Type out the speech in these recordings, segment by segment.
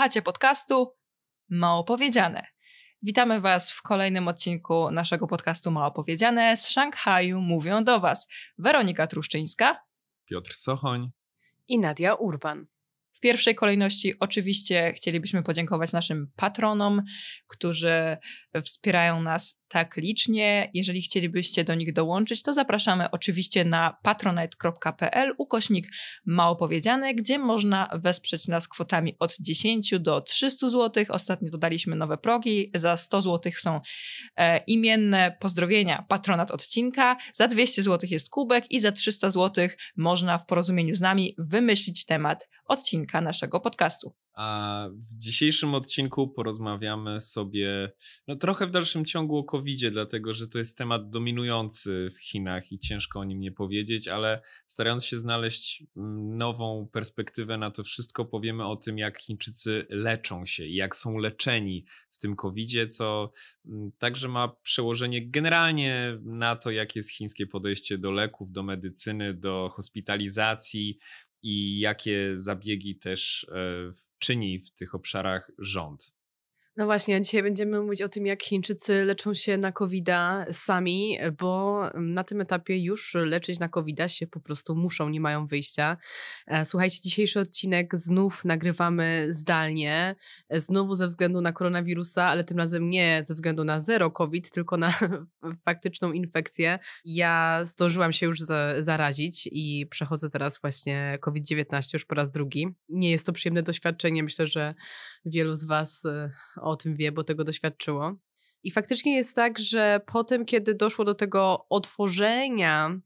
Słuchacie podcastu Mało Powiedziane. Witamy Was w kolejnym odcinku naszego podcastu Mało Powiedziane z Szanghaju. Mówią do Was Weronika Truszczyńska, Piotr Sochoń i Nadia Urban. W pierwszej kolejności oczywiście chcielibyśmy podziękować naszym patronom, którzy wspierają nas tak licznie. Jeżeli chcielibyście do nich dołączyć, to zapraszamy oczywiście na patronite.pl ukośnik małopowiedziane, gdzie można wesprzeć nas kwotami od 10 do 300 zł. Ostatnio dodaliśmy nowe progi. Za 100 zł są e, imienne pozdrowienia, patronat odcinka. Za 200 zł jest kubek i za 300 zł można w porozumieniu z nami wymyślić temat odcinka naszego podcastu. A w dzisiejszym odcinku porozmawiamy sobie no, trochę w dalszym ciągu o covid dlatego że to jest temat dominujący w Chinach i ciężko o nim nie powiedzieć, ale starając się znaleźć mm, nową perspektywę na to wszystko, powiemy o tym, jak Chińczycy leczą się i jak są leczeni w tym covid co mm, także ma przełożenie generalnie na to, jakie jest chińskie podejście do leków, do medycyny, do hospitalizacji, i jakie zabiegi też e, czyni w tych obszarach rząd. No właśnie, a dzisiaj będziemy mówić o tym, jak Chińczycy leczą się na covid sami, bo na tym etapie już leczyć na covid się po prostu muszą, nie mają wyjścia. E, słuchajcie, dzisiejszy odcinek znów nagrywamy zdalnie, e, znowu ze względu na koronawirusa, ale tym razem nie ze względu na zero COVID, tylko na faktyczną infekcję. Ja zdążyłam się już zarazić i przechodzę teraz właśnie COVID-19 już po raz drugi. Nie jest to przyjemne doświadczenie, myślę, że wielu z Was e, o tym wie, bo tego doświadczyło. I faktycznie jest tak, że po tym, kiedy doszło do tego otworzenia,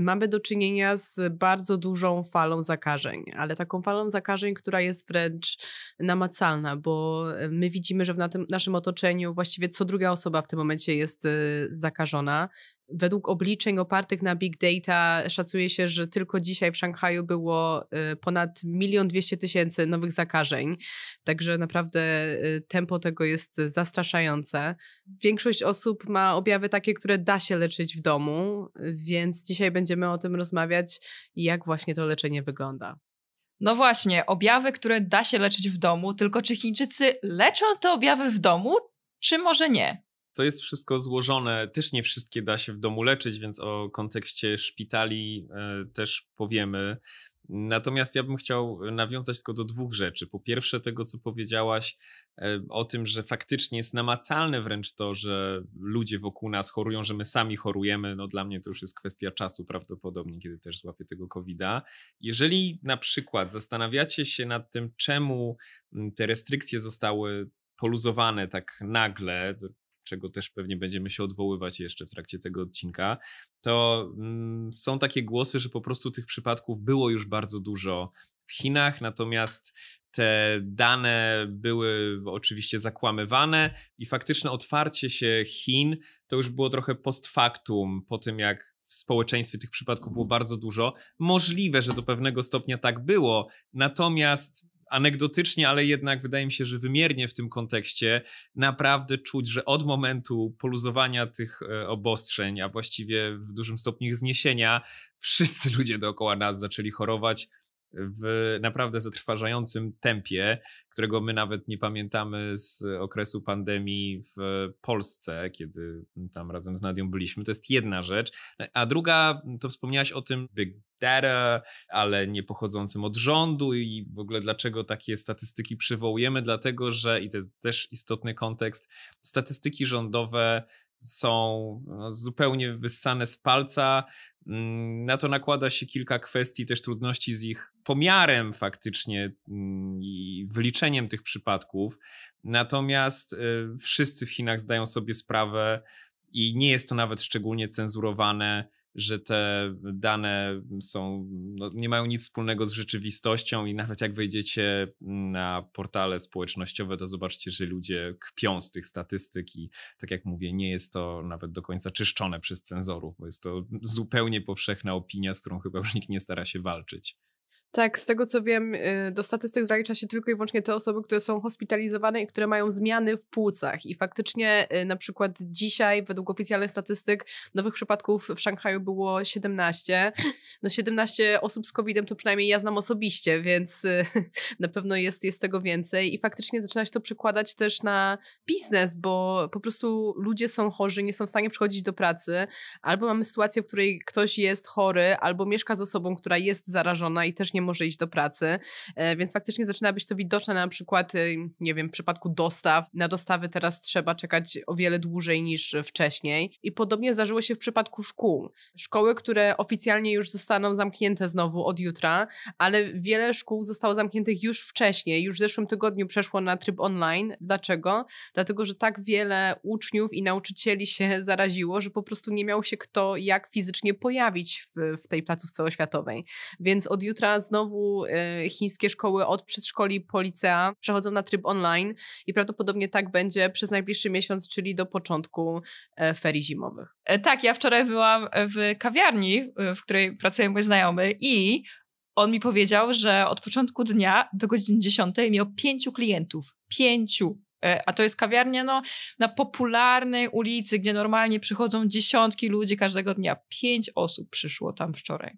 mamy do czynienia z bardzo dużą falą zakażeń, ale taką falą zakażeń, która jest wręcz namacalna, bo e, my widzimy, że w naszym otoczeniu właściwie co druga osoba w tym momencie jest e, zakażona. Według obliczeń opartych na big data szacuje się, że tylko dzisiaj w Szanghaju było y, ponad milion dwieście tysięcy nowych zakażeń. Także naprawdę y, tempo tego jest zastraszające. Większość osób ma objawy takie, które da się leczyć w domu, więc dzisiaj będziemy o tym rozmawiać, jak właśnie to leczenie wygląda. No właśnie, objawy, które da się leczyć w domu, tylko czy Chińczycy leczą te objawy w domu, czy może nie? to jest wszystko złożone. Też nie wszystkie da się w domu leczyć, więc o kontekście szpitali e, też powiemy. Natomiast ja bym chciał e, nawiązać tylko do dwóch rzeczy. Po pierwsze, tego co powiedziałaś e, o tym, że faktycznie jest namacalne wręcz to, że ludzie wokół nas chorują, że my sami chorujemy. No dla mnie to już jest kwestia czasu prawdopodobnie, kiedy też złapię tego COVID-a. Jeżeli na przykład zastanawiacie się nad tym, czemu mm, te restrykcje zostały poluzowane tak nagle, czego też pewnie będziemy się odwoływać jeszcze w trakcie tego odcinka, to mm, są takie głosy, że po prostu tych przypadków było już bardzo dużo w Chinach, natomiast te dane były oczywiście zakłamywane i faktyczne otwarcie się Chin to już było trochę post factum, po tym jak w społeczeństwie tych przypadków było bardzo dużo. Możliwe, że do pewnego stopnia tak było, natomiast anegdotycznie, ale jednak wydaje mi się, że wymiernie w tym kontekście naprawdę czuć, że od momentu poluzowania tych e, obostrzeń, a właściwie w dużym stopniu ich zniesienia, wszyscy ludzie dookoła nas zaczęli chorować, w naprawdę zatrważającym tempie, którego my nawet nie pamiętamy z okresu pandemii w Polsce, kiedy tam razem z Nadią byliśmy. To jest jedna rzecz. A druga, to wspomniałaś o tym big data, ale nie pochodzącym od rządu i w ogóle dlaczego takie statystyki przywołujemy, dlatego że, i to jest też istotny kontekst, statystyki rządowe są no, zupełnie wyssane z palca. Mm, na to nakłada się kilka kwestii, też trudności z ich pomiarem faktycznie mm, i wyliczeniem tych przypadków. Natomiast y, wszyscy w Chinach zdają sobie sprawę i nie jest to nawet szczególnie cenzurowane że te dane są, no, nie mają nic wspólnego z rzeczywistością i nawet jak wejdziecie na portale społecznościowe, to zobaczcie, że ludzie kpią z tych statystyk i tak jak mówię, nie jest to nawet do końca czyszczone przez cenzorów, bo jest to zupełnie powszechna opinia, z którą chyba już nikt nie stara się walczyć. Tak, z tego co wiem, y, do statystyk zalicza się tylko i wyłącznie te osoby, które są hospitalizowane i które mają zmiany w płucach. I faktycznie y, na przykład dzisiaj, według oficjalnych statystyk, nowych przypadków w Szanghaju było 17. No 17 osób z COVID-em to przynajmniej ja znam osobiście, więc y, na pewno jest, jest tego więcej. I faktycznie zaczyna się to przekładać też na biznes, bo po prostu ludzie są chorzy, nie są w stanie przychodzić do pracy, albo mamy sytuację, w której ktoś jest chory, albo mieszka z osobą, która jest zarażona i też nie nie może iść do pracy, e, więc faktycznie zaczyna być to widoczne na przykład, y, nie wiem, w przypadku dostaw. Na dostawy teraz trzeba czekać o wiele dłużej niż wcześniej i podobnie zdarzyło się w przypadku szkół. Szkoły, które oficjalnie już zostaną zamknięte znowu od jutra, ale wiele szkół zostało zamkniętych już wcześniej, już w zeszłym tygodniu przeszło na tryb online. Dlaczego? Dlatego, że tak wiele uczniów i nauczycieli się zaraziło, że po prostu nie miał się kto jak fizycznie pojawić w, w tej placówce oświatowej. Więc od jutra znowu y, chińskie szkoły od przedszkoli po licea przechodzą na tryb online i prawdopodobnie tak będzie przez najbliższy miesiąc, czyli do początku e, ferii zimowych. E, tak, ja wczoraj byłam w kawiarni, e, w której pracuje mój znajomy i on mi powiedział, że od początku dnia do godziny 10 miał pięciu klientów. Pięciu. A to jest kawiarnia no, na popularnej ulicy, gdzie normalnie przychodzą dziesiątki ludzi każdego dnia. Pięć osób przyszło tam wczoraj.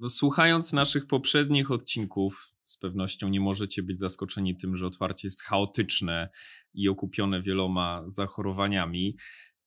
No, słuchając naszych poprzednich odcinków, z pewnością nie możecie być zaskoczeni tym, że otwarcie jest chaotyczne i okupione wieloma zachorowaniami.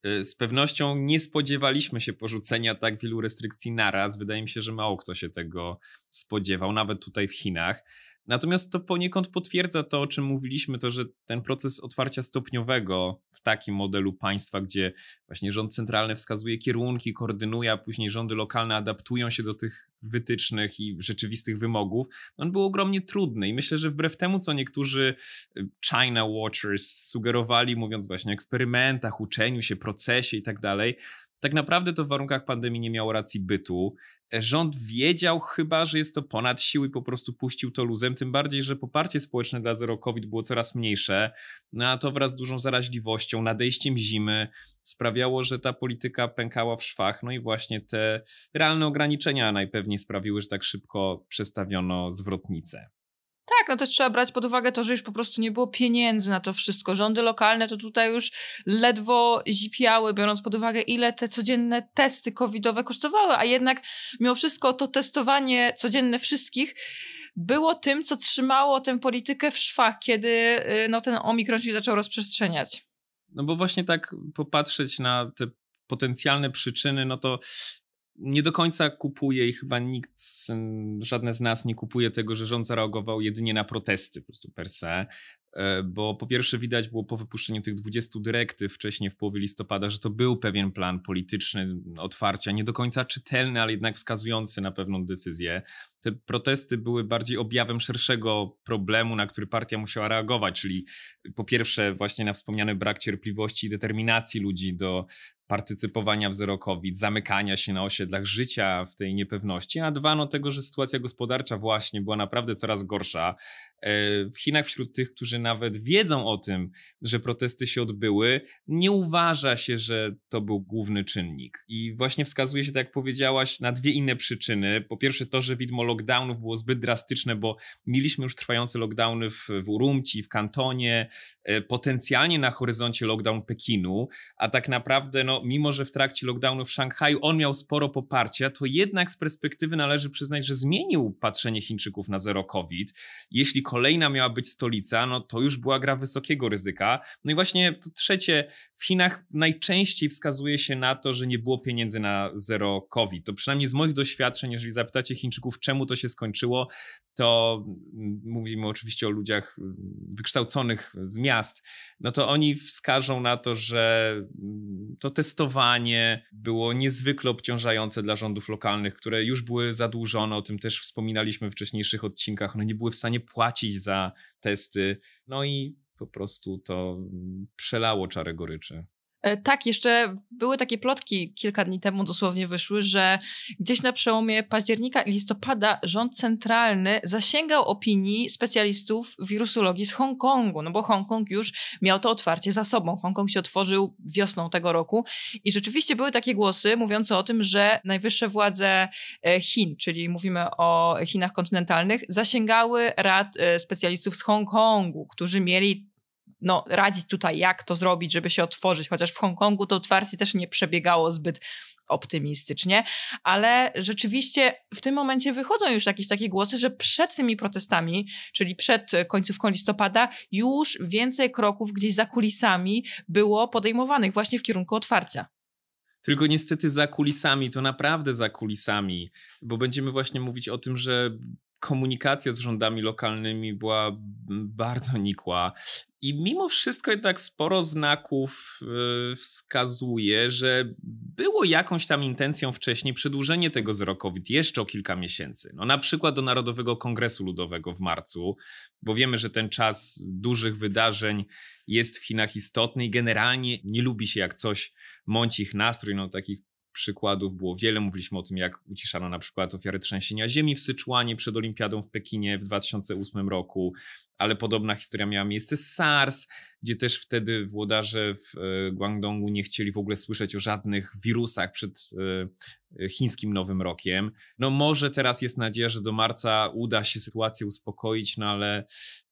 E, z pewnością nie spodziewaliśmy się porzucenia tak wielu restrykcji naraz. Wydaje mi się, że mało kto się tego spodziewał, nawet tutaj w Chinach. Natomiast to poniekąd potwierdza to, o czym mówiliśmy, to, że ten proces otwarcia stopniowego w takim modelu państwa, gdzie właśnie rząd centralny wskazuje kierunki, koordynuje, a później rządy lokalne adaptują się do tych wytycznych i rzeczywistych wymogów, on był ogromnie trudny i myślę, że wbrew temu, co niektórzy y, China Watchers sugerowali, mówiąc właśnie o eksperymentach, uczeniu się, procesie i tak dalej, tak naprawdę to w warunkach pandemii nie miało racji bytu. E, rząd wiedział chyba, że jest to ponad siły i po prostu puścił to luzem, tym bardziej, że poparcie społeczne dla zero COVID było coraz mniejsze, no a to wraz z dużą zaraźliwością, nadejściem zimy sprawiało, że ta polityka pękała w szwach, no i właśnie te realne ograniczenia najpewniej sprawiły, że tak szybko przestawiono zwrotnicę tak, no też trzeba brać pod uwagę to, że już po prostu nie było pieniędzy na to wszystko. Rządy lokalne to tutaj już ledwo zipiały, biorąc pod uwagę, ile te codzienne testy covidowe kosztowały, a jednak mimo wszystko to testowanie codzienne wszystkich było tym, co trzymało tę politykę w szwach, kiedy y, no, ten omikron się zaczął rozprzestrzeniać. No bo właśnie tak popatrzeć na te potencjalne przyczyny, no to nie do końca kupuje i chyba nikt, mm, żadne z nas nie kupuje tego, że rząd zareagował jedynie na protesty po prostu per se, e, bo po pierwsze widać było po wypuszczeniu tych 20 dyrektyw wcześniej w połowie listopada, że to był pewien plan polityczny otwarcia, nie do końca czytelny, ale jednak wskazujący na pewną decyzję te protesty były bardziej objawem szerszego problemu, na który partia musiała reagować, czyli po pierwsze właśnie na wspomniany brak cierpliwości i determinacji ludzi do partycypowania w zero COVID, zamykania się na osiedlach życia w tej niepewności, a dwa, no tego, że sytuacja gospodarcza właśnie była naprawdę coraz gorsza. E, w Chinach wśród tych, którzy nawet wiedzą o tym, że protesty się odbyły, nie uważa się, że to był główny czynnik. I właśnie wskazuje się, tak jak powiedziałaś, na dwie inne przyczyny. Po pierwsze to, że widmo lockdownów było zbyt drastyczne, bo mieliśmy już trwające lockdowny w, w Urumci, w Kantonie, e, potencjalnie na horyzoncie lockdown Pekinu, a tak naprawdę, no, mimo że w trakcie lockdownu w Szanghaju on miał sporo poparcia, to jednak z perspektywy należy przyznać, że zmienił patrzenie Chińczyków na zero COVID. Jeśli kolejna miała być stolica, no to już była gra wysokiego ryzyka. No i właśnie to trzecie, w Chinach najczęściej wskazuje się na to, że nie było pieniędzy na zero COVID. To przynajmniej z moich doświadczeń, jeżeli zapytacie Chińczyków, czemu czemu to się skończyło, to mówimy oczywiście o ludziach mm, wykształconych z miast, no to oni wskażą na to, że mm, to testowanie było niezwykle obciążające dla rządów lokalnych, które już były zadłużone, o tym też wspominaliśmy w wcześniejszych odcinkach, one nie były w stanie płacić za testy, no i po prostu to mm, przelało czarę goryczy. E, tak, jeszcze były takie plotki kilka dni temu dosłownie wyszły, że gdzieś na przełomie października i listopada rząd centralny zasięgał opinii specjalistów wirusologii z Hongkongu, no bo Hongkong już miał to otwarcie za sobą. Hongkong się otworzył wiosną tego roku i rzeczywiście były takie głosy mówiące o tym, że najwyższe władze e, Chin, czyli mówimy o Chinach kontynentalnych, zasięgały rad e, specjalistów z Hongkongu, którzy mieli no, radzić tutaj, jak to zrobić, żeby się otworzyć, chociaż w Hongkongu to otwarcie też nie przebiegało zbyt optymistycznie, ale rzeczywiście w tym momencie wychodzą już jakieś takie głosy, że przed tymi protestami, czyli przed końcówką listopada, już więcej kroków gdzieś za kulisami było podejmowanych właśnie w kierunku otwarcia. Tylko niestety za kulisami, to naprawdę za kulisami, bo będziemy właśnie mówić o tym, że komunikacja z rządami lokalnymi była bardzo nikła. I mimo wszystko jednak sporo znaków y, wskazuje, że było jakąś tam intencją wcześniej przedłużenie tego zrokowit jeszcze o kilka miesięcy. No na przykład do Narodowego Kongresu Ludowego w marcu, bo wiemy, że ten czas dużych wydarzeń jest w Chinach istotny i generalnie nie lubi się jak coś mąci ich nastrój, no takich przykładów było wiele. Mówiliśmy o tym, jak uciszano na przykład ofiary trzęsienia ziemi w Syczłanie przed Olimpiadą w Pekinie w 2008 roku, ale podobna historia miała miejsce z SARS gdzie też wtedy włodarze w e, Guangdongu nie chcieli w ogóle słyszeć o żadnych wirusach przed e, chińskim Nowym Rokiem. No może teraz jest nadzieja, że do marca uda się sytuację uspokoić, no ale...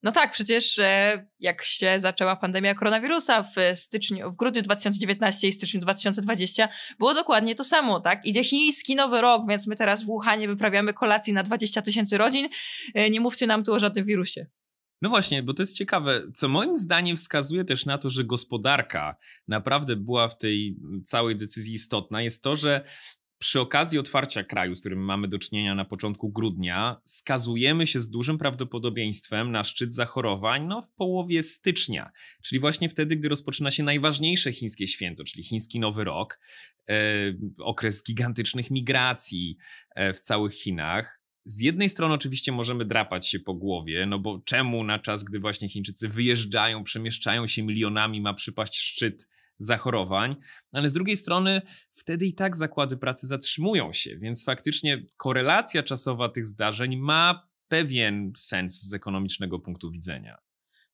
No tak, przecież e, jak się zaczęła pandemia koronawirusa w styczniu, w grudniu 2019 i styczniu 2020 było dokładnie to samo, tak? Idzie chiński Nowy Rok, więc my teraz w Wuhanie wyprawiamy kolacji na 20 tysięcy rodzin. Nie mówcie nam tu o żadnym wirusie. No właśnie, bo to jest ciekawe, co moim zdaniem wskazuje też na to, że gospodarka naprawdę była w tej całej decyzji istotna, jest to, że przy okazji otwarcia kraju, z którym mamy do czynienia na początku grudnia, skazujemy się z dużym prawdopodobieństwem na szczyt zachorowań no, w połowie stycznia, czyli właśnie wtedy, gdy rozpoczyna się najważniejsze chińskie święto, czyli chiński Nowy Rok, e, okres gigantycznych migracji e, w całych Chinach z jednej strony oczywiście możemy drapać się po głowie, no bo czemu na czas, gdy właśnie Chińczycy wyjeżdżają, przemieszczają się milionami, ma przypaść szczyt zachorowań, no ale z drugiej strony wtedy i tak zakłady pracy zatrzymują się, więc faktycznie korelacja czasowa tych zdarzeń ma pewien sens z ekonomicznego punktu widzenia.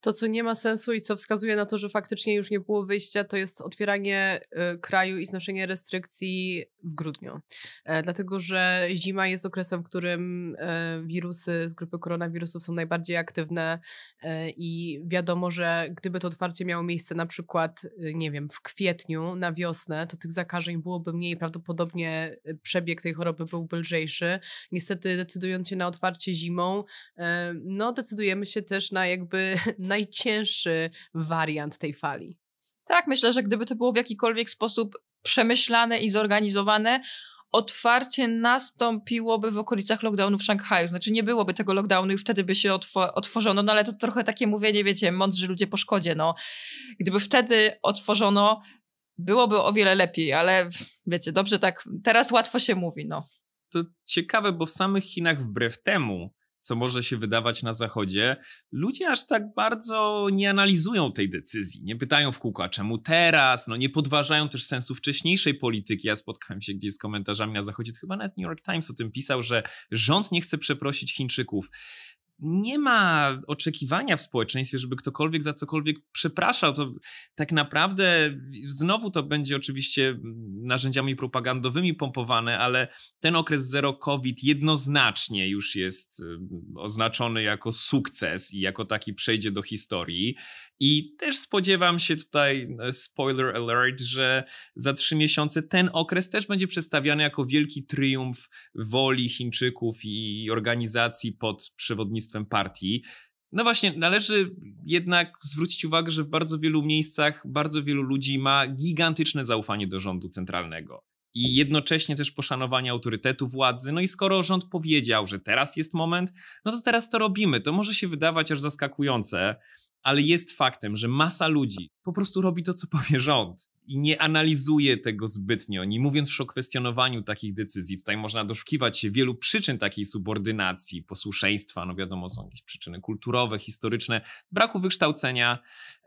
To, co nie ma sensu i co wskazuje na to, że faktycznie już nie było wyjścia, to jest otwieranie y, kraju i znoszenie restrykcji w grudniu. E, dlatego, że zima jest okresem, w którym e, wirusy z grupy koronawirusów są najbardziej aktywne e, i wiadomo, że gdyby to otwarcie miało miejsce na przykład, y, nie wiem, w kwietniu na wiosnę, to tych zakażeń byłoby mniej, prawdopodobnie y, przebieg tej choroby byłby lżejszy. Niestety, decydując się na otwarcie zimą, no decydujemy się też na jakby najcięższy wariant tej fali. Tak, myślę, że gdyby to było w jakikolwiek sposób przemyślane i zorganizowane, otwarcie nastąpiłoby w okolicach lockdownu w Szanghaju. Znaczy nie byłoby tego lockdownu i wtedy by się otworzono, no ale to trochę takie mówienie, wiecie, mądrzy ludzie po szkodzie, no. Gdyby wtedy otworzono, byłoby o wiele lepiej, ale wiecie, dobrze tak, teraz łatwo się mówi, no. To ciekawe, bo w samych Chinach wbrew temu co może się wydawać na Zachodzie, ludzie aż tak bardzo nie analizują tej decyzji, nie pytają w kółko, czemu teraz, no nie podważają też sensu wcześniejszej polityki. Ja spotkałem się gdzieś z komentarzami na Zachodzie, to chyba nawet New York Times o tym pisał, że rząd nie chce przeprosić Chińczyków nie ma oczekiwania w społeczeństwie, żeby ktokolwiek za cokolwiek przepraszał. To tak naprawdę znowu to będzie oczywiście narzędziami propagandowymi pompowane, ale ten okres zero COVID jednoznacznie już jest oznaczony jako sukces i jako taki przejdzie do historii. I też spodziewam się tutaj, e, spoiler alert, że za trzy miesiące ten okres też będzie przedstawiany jako wielki triumf woli Chińczyków i organizacji pod przewodnictwem partii. No właśnie, należy jednak zwrócić uwagę, że w bardzo wielu miejscach bardzo wielu ludzi ma gigantyczne zaufanie do rządu centralnego i jednocześnie też poszanowanie autorytetu władzy. No i skoro rząd powiedział, że teraz jest moment, no to teraz to robimy. To może się wydawać aż zaskakujące, ale jest faktem, że masa ludzi po prostu robi to, co powie rząd i nie analizuje tego zbytnio, nie mówiąc już o kwestionowaniu takich decyzji. Tutaj można doszukiwać się wielu przyczyn takiej subordynacji, posłuszeństwa, no wiadomo, są jakieś przyczyny kulturowe, historyczne, braku wykształcenia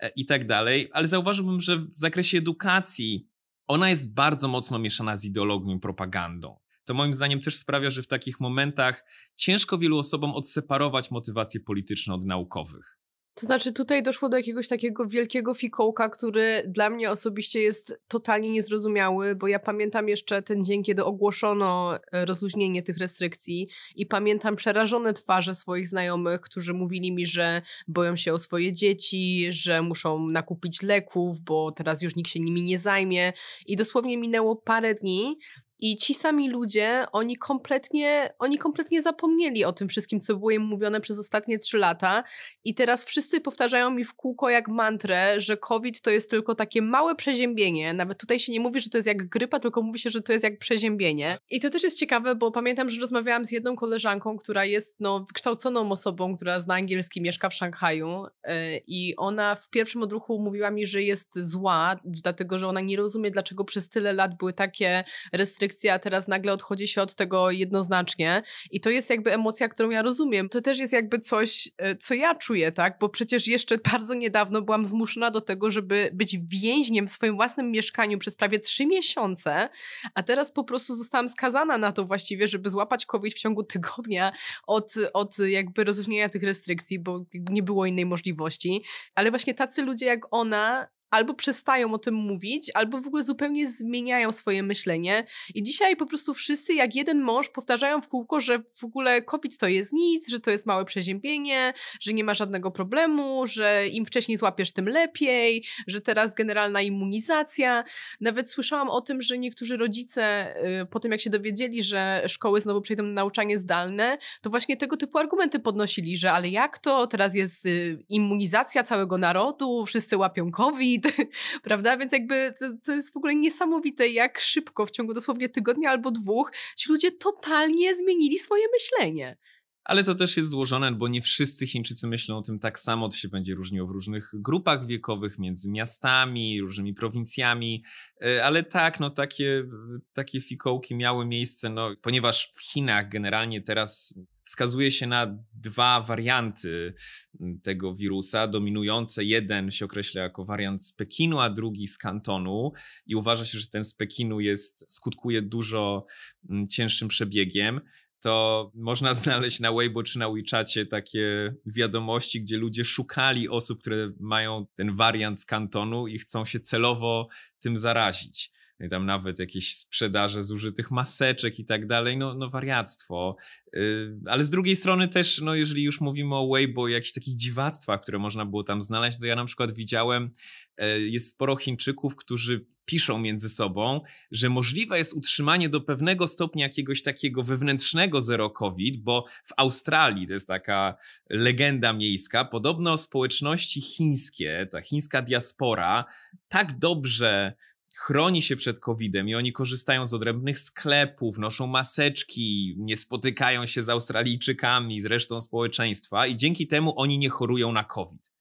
e, i tak dalej, ale zauważyłbym, że w zakresie edukacji ona jest bardzo mocno mieszana z ideologią i propagandą. To moim zdaniem też sprawia, że w takich momentach ciężko wielu osobom odseparować motywacje polityczne od naukowych. To znaczy, tutaj doszło do jakiegoś takiego wielkiego fikołka, który dla mnie osobiście jest totalnie niezrozumiały, bo ja pamiętam jeszcze ten dzień, kiedy ogłoszono e, rozluźnienie tych restrykcji i pamiętam przerażone twarze swoich znajomych, którzy mówili mi, że boją się o swoje dzieci, że muszą nakupić leków, bo teraz już nikt się nimi nie zajmie. I dosłownie minęło parę dni, i ci sami ludzie, oni kompletnie, oni kompletnie zapomnieli o tym wszystkim, co było im mówione przez ostatnie trzy lata. I teraz wszyscy powtarzają mi w kółko jak mantrę, że COVID to jest tylko takie małe przeziębienie. Nawet tutaj się nie mówi, że to jest jak grypa, tylko mówi się, że to jest jak przeziębienie. I to też jest ciekawe, bo pamiętam, że rozmawiałam z jedną koleżanką, która jest no, wykształconą osobą, która zna angielski, mieszka w Szanghaju. E, I ona w pierwszym odruchu mówiła mi, że jest zła, dlatego że ona nie rozumie, dlaczego przez tyle lat były takie restrykcje restrykcje, a teraz nagle odchodzi się od tego jednoznacznie. I to jest jakby emocja, którą ja rozumiem. To też jest jakby coś, e, co ja czuję, tak? Bo przecież jeszcze bardzo niedawno byłam zmuszona do tego, żeby być więźniem w swoim własnym mieszkaniu przez prawie trzy miesiące, a teraz po prostu zostałam skazana na to właściwie, żeby złapać COVID w ciągu tygodnia od, od jakby rozróżnienia tych restrykcji, bo nie było innej możliwości. Ale właśnie tacy ludzie jak ona albo przestają o tym mówić, albo w ogóle zupełnie zmieniają swoje myślenie. I dzisiaj po prostu wszyscy jak jeden mąż powtarzają w kółko, że w ogóle COVID to jest nic, że to jest małe przeziębienie, że nie ma żadnego problemu, że im wcześniej złapiesz, tym lepiej, że teraz generalna immunizacja. Nawet słyszałam o tym, że niektórzy rodzice y, po tym jak się dowiedzieli, że szkoły znowu przejdą na nauczanie zdalne, to właśnie tego typu argumenty podnosili, że ale jak to, teraz jest y, immunizacja całego narodu, wszyscy łapią COVID, COVID, prawda? Więc jakby to, to, jest w ogóle niesamowite, jak szybko w ciągu dosłownie tygodnia albo dwóch ci ludzie totalnie zmienili swoje myślenie. Ale to też jest złożone, bo nie wszyscy Chińczycy myślą o tym tak samo. To się będzie różniło w różnych grupach wiekowych, między miastami, różnymi prowincjami. E, ale tak, no takie, takie fikołki miały miejsce, no, ponieważ w Chinach generalnie teraz Wskazuje się na dwa warianty mm, tego wirusa, dominujące. Jeden się określa jako wariant z Pekinu, a drugi z Kantonu. I uważa się, że ten z Pekinu jest, skutkuje dużo mm, cięższym przebiegiem to można znaleźć na Weibo czy na WeChacie takie wiadomości, gdzie ludzie szukali osób, które mają ten wariant z kantonu i chcą się celowo tym zarazić i tam nawet jakieś sprzedaże zużytych maseczek i tak dalej, no, no wariactwo. Y, ale z drugiej strony też, no jeżeli już mówimy o Weibo i jakichś takich dziwactwach, które można było tam znaleźć, to ja na przykład widziałem, e, jest sporo Chińczyków, którzy piszą między sobą, że możliwe jest utrzymanie do pewnego stopnia jakiegoś takiego wewnętrznego zero COVID, bo w Australii to jest taka legenda miejska. Podobno społeczności chińskie, ta chińska diaspora, tak dobrze chroni się przed COVID-em i oni korzystają z odrębnych sklepów, noszą maseczki, nie spotykają się z Australijczykami, z resztą społeczeństwa i dzięki temu oni nie chorują na COVID.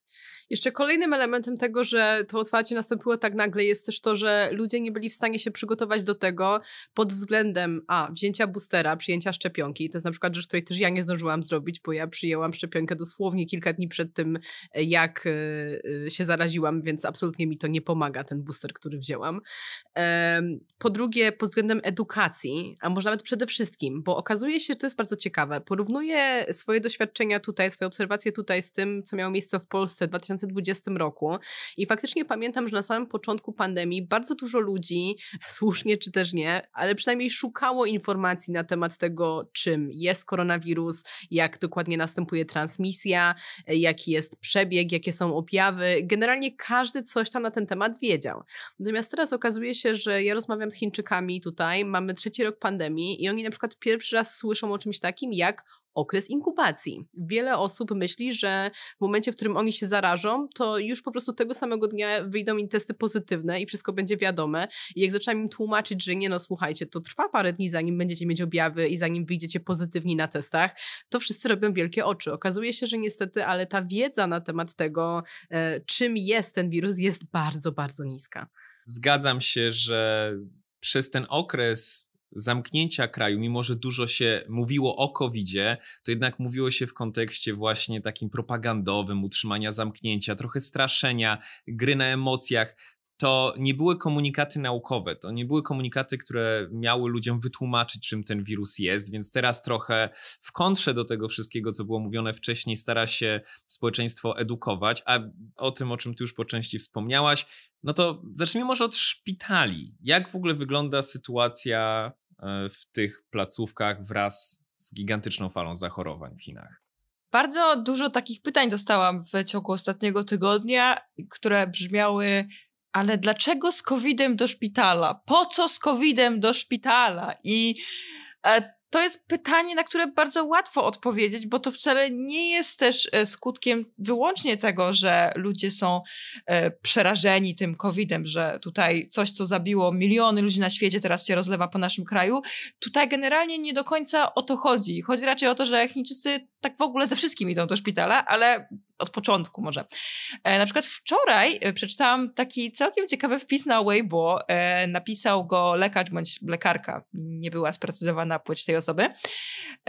Jeszcze kolejnym elementem tego, że to otwarcie nastąpiło tak nagle, jest też to, że ludzie nie byli w stanie się przygotować do tego pod względem a wzięcia boostera, przyjęcia szczepionki. To jest na przykład rzecz, której też ja nie zdążyłam zrobić, bo ja przyjęłam szczepionkę dosłownie kilka dni przed tym, e, jak e, e, się zaraziłam, więc absolutnie mi to nie pomaga, ten booster, który wzięłam. Po drugie, pod względem edukacji, a może nawet przede wszystkim, bo okazuje się, to jest bardzo ciekawe, porównuję swoje doświadczenia tutaj, swoje obserwacje tutaj z tym, co miało miejsce w Polsce w 2000 2020 roku. I faktycznie pamiętam, że na samym początku pandemii bardzo dużo ludzi, słusznie czy też nie, ale przynajmniej szukało informacji na temat tego, czym jest koronawirus, jak dokładnie następuje transmisja, jaki jest przebieg, jakie są objawy. Generalnie każdy coś tam na ten temat wiedział. Natomiast teraz okazuje się, że ja rozmawiam z Chińczykami tutaj, mamy trzeci rok pandemii i oni na przykład pierwszy raz słyszą o czymś takim jak okres inkubacji. Wiele osób myśli, że w momencie, w którym oni się zarażą, to już po prostu tego samego dnia wyjdą im testy pozytywne i wszystko będzie wiadome. I jak zaczęłam im tłumaczyć, że nie no słuchajcie, to trwa parę dni zanim będziecie mieć objawy i zanim wyjdziecie pozytywni na testach, to wszyscy robią wielkie oczy. Okazuje się, że niestety, ale ta wiedza na temat tego, e, czym jest ten wirus, jest bardzo, bardzo niska. Zgadzam się, że przez ten okres zamknięcia kraju, mimo że dużo się mówiło o COVID-zie, to jednak mówiło się w kontekście właśnie takim propagandowym, utrzymania zamknięcia, trochę straszenia, gry na emocjach. To nie były komunikaty naukowe, to nie były komunikaty, które miały ludziom wytłumaczyć, czym ten wirus jest, więc teraz trochę w kontrze do tego wszystkiego, co było mówione wcześniej, stara się społeczeństwo edukować, a o tym, o czym ty już po części wspomniałaś, no to zacznijmy może od szpitali. Jak w ogóle wygląda sytuacja E, w tych placówkach wraz z gigantyczną falą zachorowań w Chinach. Bardzo dużo takich pytań dostałam w ciągu ostatniego tygodnia, które brzmiały: Ale dlaczego z COVID-em do szpitala? Po co z COVID-em do szpitala? I e, to jest pytanie, na które bardzo łatwo odpowiedzieć, bo to wcale nie jest też e, skutkiem wyłącznie tego, że ludzie są e, przerażeni tym COVID-em, że tutaj coś, co zabiło miliony ludzi na świecie, teraz się rozlewa po naszym kraju. Tutaj generalnie nie do końca o to chodzi. Chodzi raczej o to, że Chińczycy tak w ogóle ze wszystkim idą do szpitala, ale od początku może. E, na przykład wczoraj e, przeczytałam taki całkiem ciekawy wpis na Weibo. E, napisał go lekarz bądź lekarka. Nie była sprecyzowana płeć tej osoby.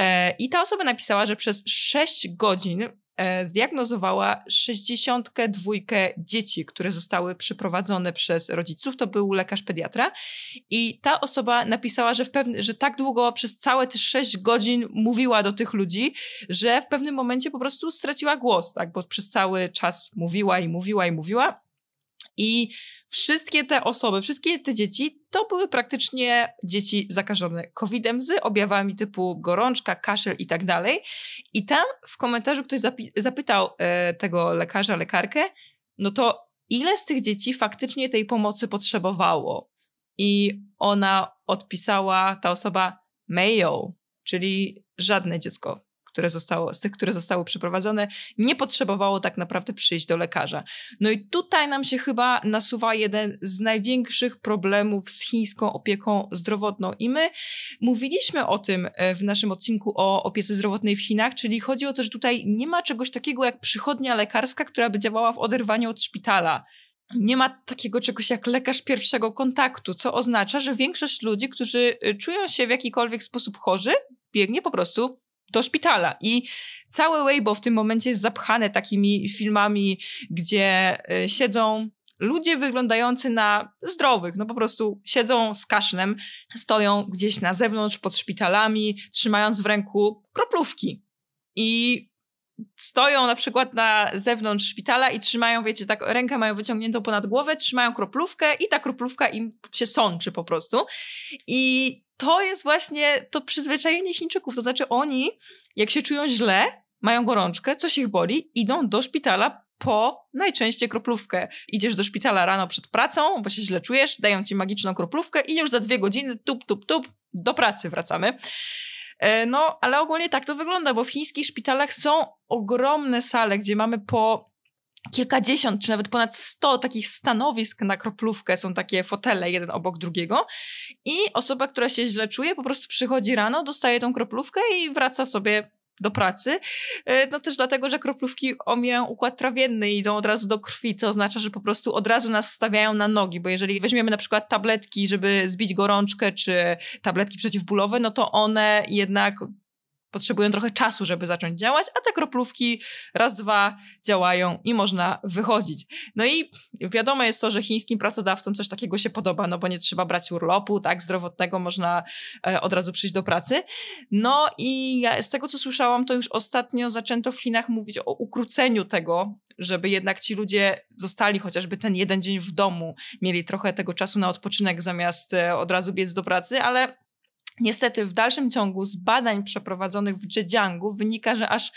E, I ta osoba napisała, że przez 6 godzin E, zdiagnozowała 62 dzieci, które zostały przyprowadzone przez rodziców. To był lekarz pediatra. I ta osoba napisała, że, w pewny, że tak długo, przez całe te 6 godzin mówiła do tych ludzi, że w pewnym momencie po prostu straciła głos, tak? bo przez cały czas mówiła i mówiła i mówiła i wszystkie te osoby, wszystkie te dzieci to były praktycznie dzieci zakażone COVID-em z objawami typu gorączka, kaszel i tak dalej. I tam w komentarzu ktoś zapytał e, tego lekarza, lekarkę, no to ile z tych dzieci faktycznie tej pomocy potrzebowało? I ona odpisała, ta osoba, mail, czyli żadne dziecko które zostało, z tych, które zostały przeprowadzone, nie potrzebowało tak naprawdę przyjść do lekarza. No i tutaj nam się chyba nasuwa jeden z największych problemów z chińską opieką zdrowotną. I my mówiliśmy o tym e, w naszym odcinku o opiece zdrowotnej w Chinach, czyli chodzi o to, że tutaj nie ma czegoś takiego jak przychodnia lekarska, która by działała w oderwaniu od szpitala. Nie ma takiego czegoś jak lekarz pierwszego kontaktu, co oznacza, że większość ludzi, którzy e, czują się w jakikolwiek sposób chorzy, biegnie po prostu do szpitala. I całe Weibo w tym momencie jest zapchane takimi filmami, gdzie y, siedzą ludzie wyglądający na zdrowych, no po prostu siedzą z kaszlem, stoją gdzieś na zewnątrz pod szpitalami, trzymając w ręku kroplówki. I stoją na przykład na zewnątrz szpitala i trzymają, wiecie, tak rękę mają wyciągniętą ponad głowę, trzymają kroplówkę i ta kroplówka im się sączy po prostu. I to jest właśnie to przyzwyczajenie Chińczyków. To znaczy oni, jak się czują źle, mają gorączkę, coś ich boli, idą do szpitala po najczęściej kroplówkę. Idziesz do szpitala rano przed pracą, bo się źle czujesz, dają ci magiczną kroplówkę, idziesz za dwie godziny, tup, tup, tup, do pracy wracamy. E, no, ale ogólnie tak to wygląda, bo w chińskich szpitalach są ogromne sale, gdzie mamy po kilkadziesiąt, czy nawet ponad sto takich stanowisk na kroplówkę, są takie fotele jeden obok drugiego i osoba, która się źle czuje, po prostu przychodzi rano, dostaje tą kroplówkę i wraca sobie do pracy. E, no też dlatego, że kroplówki omijają układ trawienny i idą od razu do krwi, co oznacza, że po prostu od razu nas stawiają na nogi, bo jeżeli weźmiemy na przykład tabletki, żeby zbić gorączkę, czy tabletki przeciwbólowe, no to one jednak potrzebują trochę czasu, żeby zacząć działać, a te kroplówki raz, dwa działają i można wychodzić. No i wiadomo jest to, że chińskim pracodawcom coś takiego się podoba, no bo nie trzeba brać urlopu, tak, zdrowotnego, można e, od razu przyjść do pracy. No i ja, z tego, co słyszałam, to już ostatnio zaczęto w Chinach mówić o ukróceniu tego, żeby jednak ci ludzie zostali chociażby ten jeden dzień w domu, mieli trochę tego czasu na odpoczynek zamiast e, od razu biec do pracy, ale Niestety w dalszym ciągu z badań przeprowadzonych w Zhejiangu wynika, że aż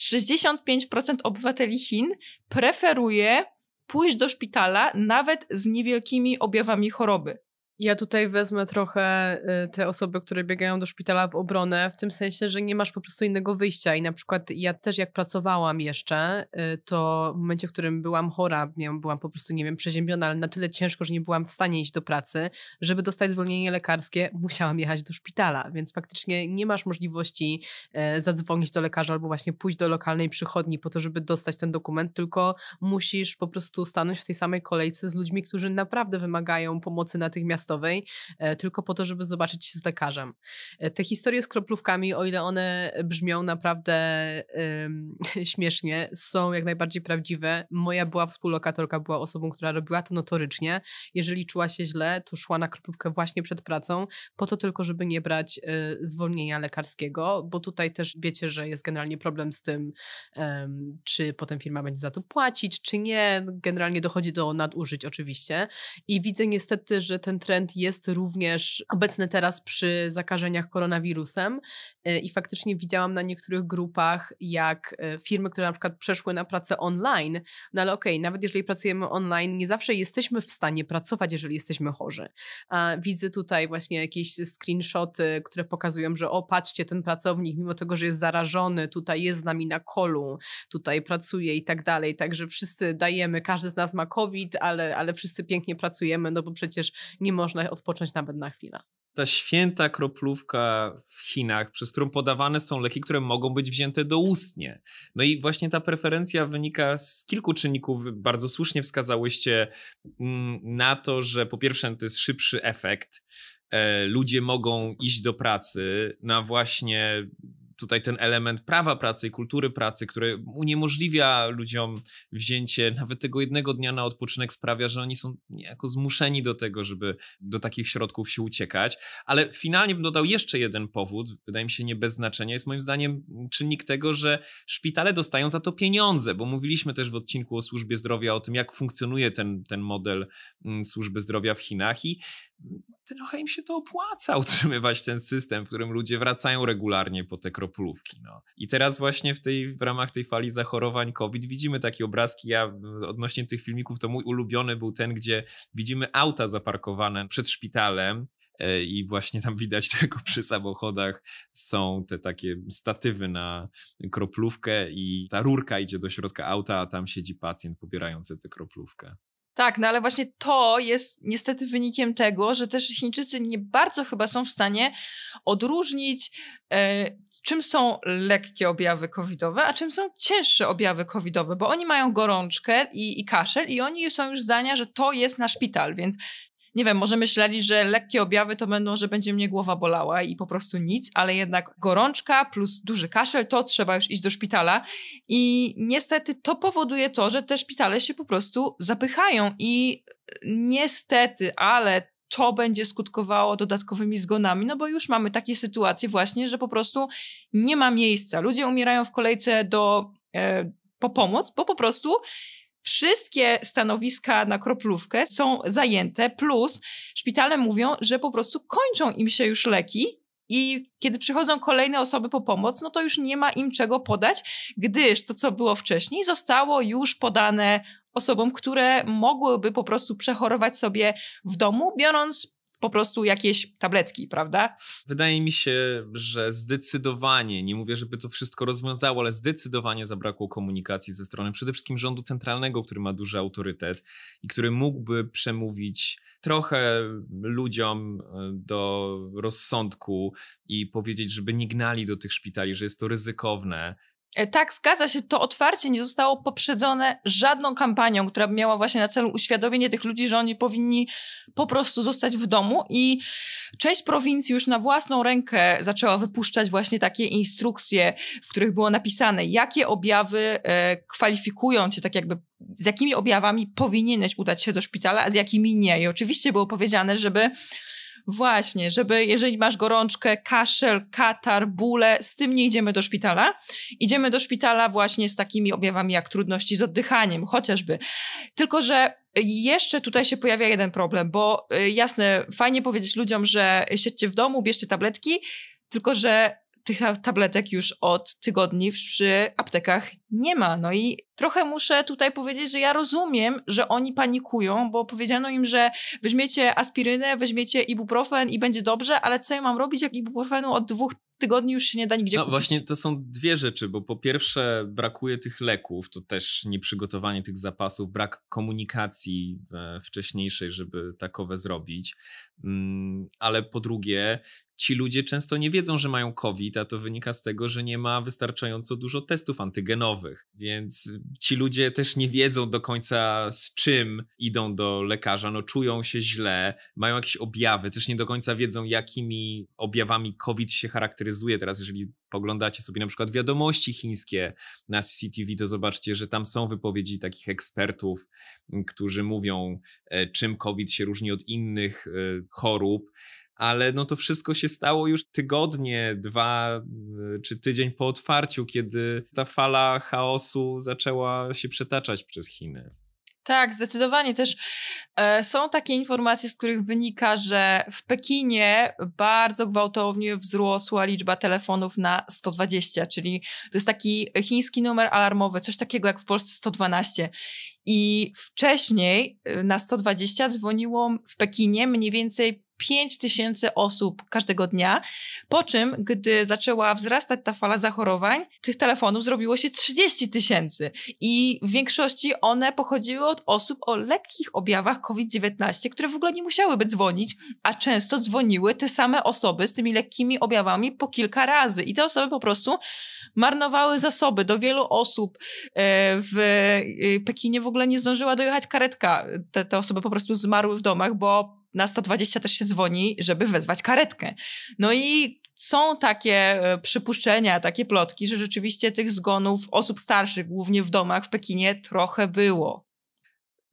65% obywateli Chin preferuje pójść do szpitala nawet z niewielkimi objawami choroby. Ja tutaj wezmę trochę y, te osoby, które biegają do szpitala w obronę, w tym sensie, że nie masz po prostu innego wyjścia. I na przykład ja też jak pracowałam jeszcze, y, to w momencie, w którym byłam chora, wiem, byłam po prostu, nie wiem, przeziębiona, ale na tyle ciężko, że nie byłam w stanie iść do pracy, żeby dostać zwolnienie lekarskie, musiałam jechać do szpitala. Więc faktycznie nie masz możliwości y, zadzwonić do lekarza albo właśnie pójść do lokalnej przychodni po to, żeby dostać ten dokument, tylko musisz po prostu stanąć w tej samej kolejce z ludźmi, którzy naprawdę wymagają pomocy natychmiast podcastowej, e, tylko po to, żeby zobaczyć się z lekarzem. E, te historie z kroplówkami, o ile one brzmią naprawdę śmiesznie, są jak najbardziej prawdziwe. Moja była współlokatorka, była osobą, która robiła to notorycznie. Jeżeli czuła się źle, to szła na kroplówkę właśnie przed pracą, po to tylko, żeby nie brać e, zwolnienia lekarskiego, bo tutaj też wiecie, że jest generalnie problem z tym, czy potem firma będzie za to płacić, czy nie. Generalnie dochodzi do nadużyć oczywiście. I widzę niestety, że ten trend trend jest również obecny teraz przy zakażeniach koronawirusem e, i faktycznie widziałam na niektórych grupach, jak e, firmy, które na przykład przeszły na pracę online, no ale okej, okay, nawet jeżeli pracujemy online, nie zawsze jesteśmy w stanie pracować, jeżeli jesteśmy chorzy. A widzę tutaj właśnie jakieś screenshoty, które pokazują, że o patrzcie, ten pracownik, mimo tego, że jest zarażony, tutaj jest z nami na kolu, tutaj pracuje i tak dalej, także wszyscy dajemy, każdy z nas ma COVID, ale, ale wszyscy pięknie pracujemy, no bo przecież nie może można odpocząć nawet na chwilę. Ta święta kroplówka w Chinach, przez którą podawane są leki, które mogą być wzięte doustnie. No i właśnie ta preferencja wynika z kilku czynników. Bardzo słusznie wskazałyście mm, na to, że po pierwsze to jest szybszy efekt. E, ludzie mogą iść do pracy na właśnie tutaj ten element prawa pracy, kultury pracy, który uniemożliwia ludziom wzięcie nawet tego jednego dnia na odpoczynek, sprawia, że oni są niejako zmuszeni do tego, żeby do takich środków się uciekać. Ale finalnie bym dodał jeszcze jeden powód, wydaje mi się nie bez znaczenia, jest moim zdaniem czynnik tego, że szpitale dostają za to pieniądze, bo mówiliśmy też w odcinku o służbie zdrowia, o tym, jak funkcjonuje ten, ten model mm, służby zdrowia w Chinach i trochę im się to opłaca utrzymywać ten system, w którym ludzie wracają regularnie po te kroplówki. No. I teraz właśnie w, tej, w ramach tej fali zachorowań COVID widzimy takie obrazki. Ja mm, odnośnie tych filmików, to mój ulubiony był ten, gdzie widzimy auta zaparkowane przed szpitalem e, i właśnie tam widać tylko przy samochodach są te takie statywy na kroplówkę i ta rurka idzie do środka auta, a tam siedzi pacjent pobierający tę kroplówkę. Tak, no ale właśnie to jest niestety wynikiem tego, że też Chińczycy nie bardzo chyba są w stanie odróżnić, e, czym są lekkie objawy covidowe, a czym są cięższe objawy covidowe, bo oni mają gorączkę i, i kaszel i oni są już zdania, że to jest na szpital, więc nie wiem, może myśleli, że lekkie objawy to będą, że będzie mnie głowa bolała i po prostu nic, ale jednak gorączka plus duży kaszel, to trzeba już iść do szpitala. I niestety to powoduje to, że te szpitale się po prostu zapychają i niestety, ale to będzie skutkowało dodatkowymi zgonami, no bo już mamy takie sytuacje właśnie, że po prostu nie ma miejsca. Ludzie umierają w kolejce do, e, po pomoc, bo po prostu wszystkie stanowiska na kroplówkę są zajęte, plus szpitale mówią, że po prostu kończą im się już leki. I kiedy przychodzą kolejne osoby po pomoc, no to już nie ma im czego podać, gdyż to, co było wcześniej, zostało już podane osobom, które mogłyby po prostu przechorować sobie w domu, biorąc po prostu jakieś tabletki, prawda? Wydaje mi się, że zdecydowanie, nie mówię, żeby to wszystko rozwiązało, ale zdecydowanie zabrakło komunikacji ze strony przede wszystkim rządu centralnego, który ma duży autorytet i który mógłby przemówić trochę ludziom e, do rozsądku i powiedzieć, żeby nie gnali do tych szpitali, że jest to ryzykowne, E, tak, zgadza się. To otwarcie nie zostało poprzedzone żadną kampanią, która miała właśnie na celu uświadomienie tych ludzi, że oni powinni po prostu zostać w domu. I część prowincji już na własną rękę zaczęła wypuszczać właśnie takie instrukcje, w których było napisane, jakie objawy e, kwalifikują cię, tak jakby z jakimi objawami powinieneś udać się do szpitala, a z jakimi nie. I oczywiście było powiedziane, żeby Właśnie, żeby jeżeli masz gorączkę, kaszel, katar, bóle, z tym nie idziemy do szpitala. Idziemy do szpitala właśnie z takimi objawami jak trudności z oddychaniem chociażby. Tylko, że jeszcze tutaj się pojawia jeden problem, bo e, jasne, fajnie powiedzieć ludziom, że siedźcie w domu, bierzcie tabletki, tylko że tych tabletek już od tygodni przy aptekach nie ma. No i trochę muszę tutaj powiedzieć, że ja rozumiem, że oni panikują, bo powiedziano im, że weźmiecie aspirynę, weźmiecie ibuprofen i będzie dobrze, ale co ja mam robić, jak ibuprofenu od dwóch tygodni już się nie da nigdzie no, kupić. Właśnie to są dwie rzeczy, bo po pierwsze brakuje tych leków, to też nieprzygotowanie tych zapasów, brak komunikacji e, wcześniejszej, żeby takowe zrobić, mm, ale po drugie ci ludzie często nie wiedzą, że mają COVID, a to wynika z tego, że nie ma wystarczająco dużo testów antygenowych, więc ci ludzie też nie wiedzą do końca z czym idą do lekarza, no czują się źle, mają jakieś objawy, też nie do końca wiedzą jakimi objawami COVID się charakteryzuje teraz, jeżeli oglądacie sobie na przykład wiadomości chińskie na CCTV, to zobaczcie, że tam są wypowiedzi takich ekspertów, którzy mówią, e, czym COVID się różni od innych e, chorób ale no to wszystko się stało już tygodnie, dwa mm, czy tydzień po otwarciu, kiedy ta fala chaosu zaczęła się przetaczać przez Chiny. Tak, zdecydowanie też e, są takie informacje, z których wynika, że w Pekinie bardzo gwałtownie wzrosła liczba telefonów na 120, czyli to jest taki chiński numer alarmowy, coś takiego jak w Polsce 112. I wcześniej e, na 120 dzwoniło w Pekinie mniej więcej 5 tysięcy osób każdego dnia, po czym, gdy zaczęła wzrastać ta fala zachorowań, tych telefonów zrobiło się 30 tysięcy i w większości one pochodziły od osób o lekkich objawach COVID-19, które w ogóle nie musiałyby dzwonić, a często dzwoniły te same osoby z tymi lekkimi objawami po kilka razy i te osoby po prostu marnowały zasoby do wielu osób. E, w e, Pekinie w ogóle nie zdążyła dojechać karetka. Te, te osoby po prostu zmarły w domach, bo na 120 też się dzwoni, żeby wezwać karetkę. No i są takie e, przypuszczenia, takie plotki, że rzeczywiście tych zgonów osób starszych, głównie w domach w Pekinie, trochę było.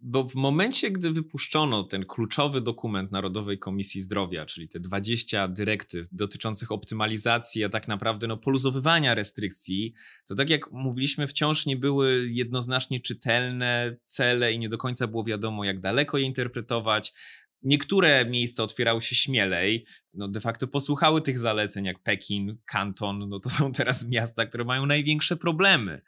Bo w momencie, gdy wypuszczono ten kluczowy dokument Narodowej Komisji Zdrowia, czyli te 20 dyrektyw dotyczących optymalizacji, a tak naprawdę no, poluzowywania restrykcji, to tak jak mówiliśmy, wciąż nie były jednoznacznie czytelne cele i nie do końca było wiadomo, jak daleko je interpretować. Niektóre miejsca otwierały się śmielej, no de facto posłuchały tych zaleceń, jak Pekin, Kanton, no to są teraz miasta, które mają największe problemy.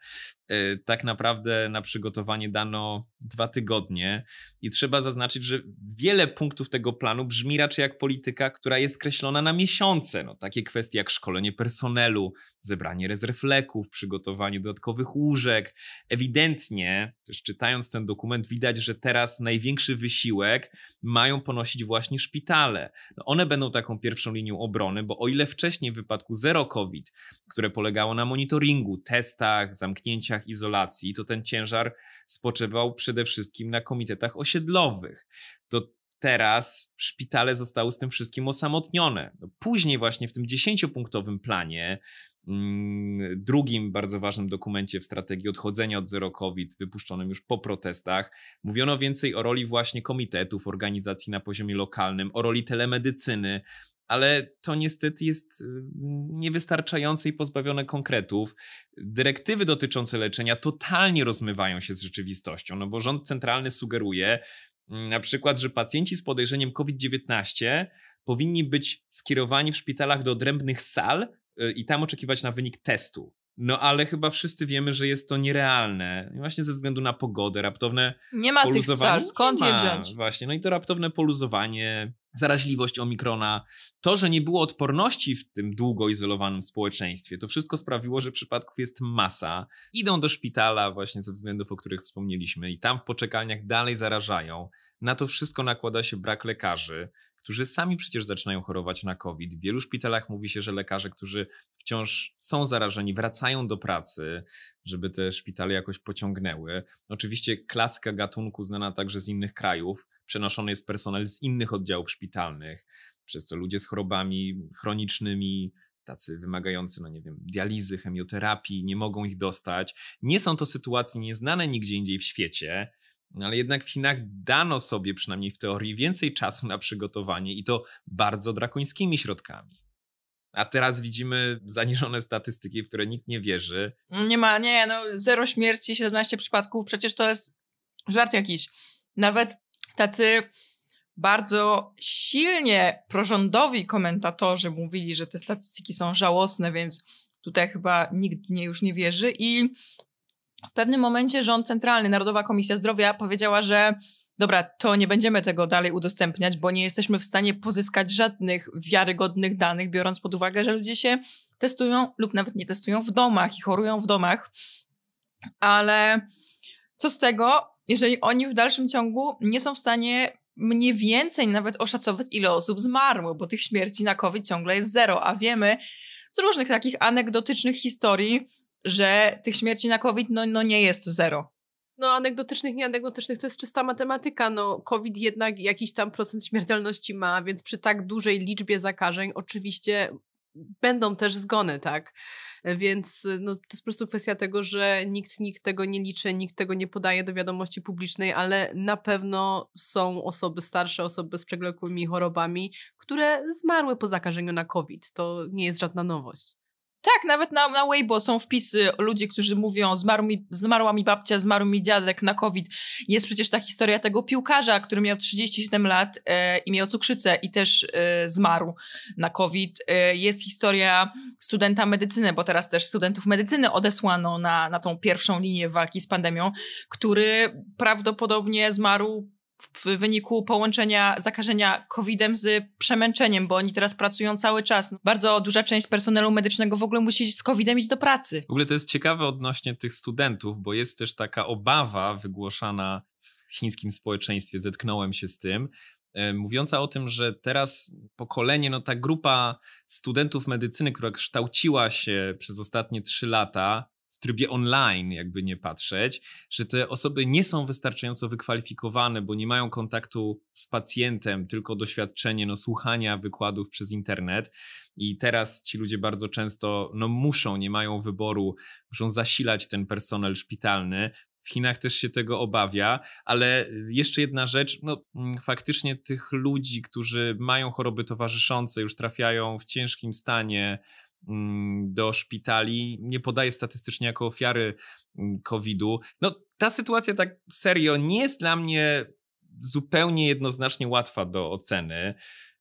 E, tak naprawdę na przygotowanie dano dwa tygodnie i trzeba zaznaczyć, że wiele punktów tego planu brzmi raczej jak polityka, która jest kreślona na miesiące. No, takie kwestie jak szkolenie personelu, zebranie rezerw leków, przygotowanie dodatkowych łóżek. Ewidentnie, też czytając ten dokument, widać, że teraz największy wysiłek mają ponosić właśnie szpitale. No, one będą taką pierwszą linią obrony, bo o ile wcześniej w wypadku zero COVID, które polegało na monitoringu, testach, zamknięciach, śmieciach izolacji, to ten ciężar spoczywał przede wszystkim na komitetach osiedlowych. To teraz szpitale zostały z tym wszystkim osamotnione. No, później właśnie w tym dziesięciopunktowym planie, mm, drugim bardzo ważnym dokumencie w strategii odchodzenia od zero COVID, wypuszczonym już po protestach, mówiono więcej o roli właśnie komitetów, organizacji na poziomie lokalnym, o roli telemedycyny, ale to niestety jest y, niewystarczające i pozbawione konkretów. Dyrektywy dotyczące leczenia totalnie rozmywają się z rzeczywistością, no bo rząd centralny sugeruje, mm, na przykład, że pacjenci z podejrzeniem COVID-19 powinni być skierowani w szpitalach do odrębnych sal y, i tam oczekiwać na wynik testu. No ale chyba wszyscy wiemy, że jest to nierealne. Właśnie ze względu na pogodę, raptowne Nie ma tych sal, skąd je wziąć? Właśnie, no i to raptowne poluzowanie, zaraźliwość omikrona, to, że nie było odporności w tym długo izolowanym społeczeństwie, to wszystko sprawiło, że przypadków jest masa. Idą do szpitala właśnie ze względów, o których wspomnieliśmy, i tam w poczekalniach dalej zarażają. Na to wszystko nakłada się brak lekarzy, którzy sami przecież zaczynają chorować na COVID. W wielu szpitalach mówi się, że lekarze, którzy wciąż są zarażeni, wracają do pracy, żeby te szpitale jakoś pociągnęły. Oczywiście klaska gatunku znana także z innych krajów, przenoszony jest personel z innych oddziałów szpitalnych, przez co ludzie z chorobami chronicznymi, tacy wymagający, no nie wiem, dializy, chemioterapii, nie mogą ich dostać. Nie są to sytuacje nieznane nigdzie indziej w świecie, ale jednak w Chinach dano sobie, przynajmniej w teorii, więcej czasu na przygotowanie i to bardzo drakońskimi środkami. A teraz widzimy zaniżone statystyki, w które nikt nie wierzy. Nie ma, nie, no zero śmierci, 17 przypadków, przecież to jest żart jakiś. Nawet tacy bardzo silnie prorządowi komentatorzy mówili, że te statystyki są żałosne, więc tutaj chyba nikt nie już nie wierzy. I w pewnym momencie rząd centralny, Narodowa Komisja Zdrowia powiedziała, że dobra, to nie będziemy tego dalej udostępniać, bo nie jesteśmy w stanie pozyskać żadnych wiarygodnych danych, biorąc pod uwagę, że ludzie się testują lub nawet nie testują w domach i chorują w domach. Ale co z tego, jeżeli oni w dalszym ciągu nie są w stanie mniej więcej nawet oszacować, ile osób zmarło, bo tych śmierci na COVID ciągle jest zero, a wiemy z różnych takich anegdotycznych historii, że tych śmierci na COVID no, no nie jest zero. No anegdotycznych, nie anegdotycznych, to jest czysta matematyka. No COVID jednak jakiś tam procent śmiertelności ma, więc przy tak dużej liczbie zakażeń oczywiście będą też zgony, tak? Więc no, to jest po prostu kwestia tego, że nikt, nikt tego nie liczy, nikt tego nie podaje do wiadomości publicznej, ale na pewno są osoby starsze, osoby z przewlekłymi chorobami, które zmarły po zakażeniu na COVID. To nie jest żadna nowość. Tak, nawet na, na Weibo są wpisy ludzi, którzy mówią, zmarł mi, zmarła mi babcia, zmarł mi dziadek na COVID. Jest przecież ta historia tego piłkarza, który miał 37 lat e, i miał cukrzycę i też e, zmarł na COVID. E, jest historia studenta medycyny, bo teraz też studentów medycyny odesłano na, na tą pierwszą linię walki z pandemią, który prawdopodobnie zmarł w wyniku połączenia zakażenia COVID-em z przemęczeniem, bo oni teraz pracują cały czas. No, bardzo duża część personelu medycznego w ogóle musi z COVID-em iść do pracy. W ogóle to jest ciekawe odnośnie tych studentów, bo jest też taka obawa wygłoszana w chińskim społeczeństwie, zetknąłem się z tym, e, mówiąca o tym, że teraz pokolenie, no ta grupa studentów medycyny, która kształciła się przez ostatnie trzy lata, trybie online, jakby nie patrzeć, że te osoby nie są wystarczająco wykwalifikowane, bo nie mają kontaktu z pacjentem, tylko doświadczenie no, słuchania wykładów przez internet. I teraz ci ludzie bardzo często no, muszą, nie mają wyboru, muszą zasilać ten personel szpitalny, w Chinach też się tego obawia, ale jeszcze jedna rzecz, no mm, faktycznie tych ludzi, którzy mają choroby towarzyszące, już trafiają w ciężkim stanie Mm, do szpitali, nie podaje statystycznie jako ofiary mm, COVID-u. No, ta sytuacja tak serio nie jest dla mnie zupełnie jednoznacznie łatwa do oceny.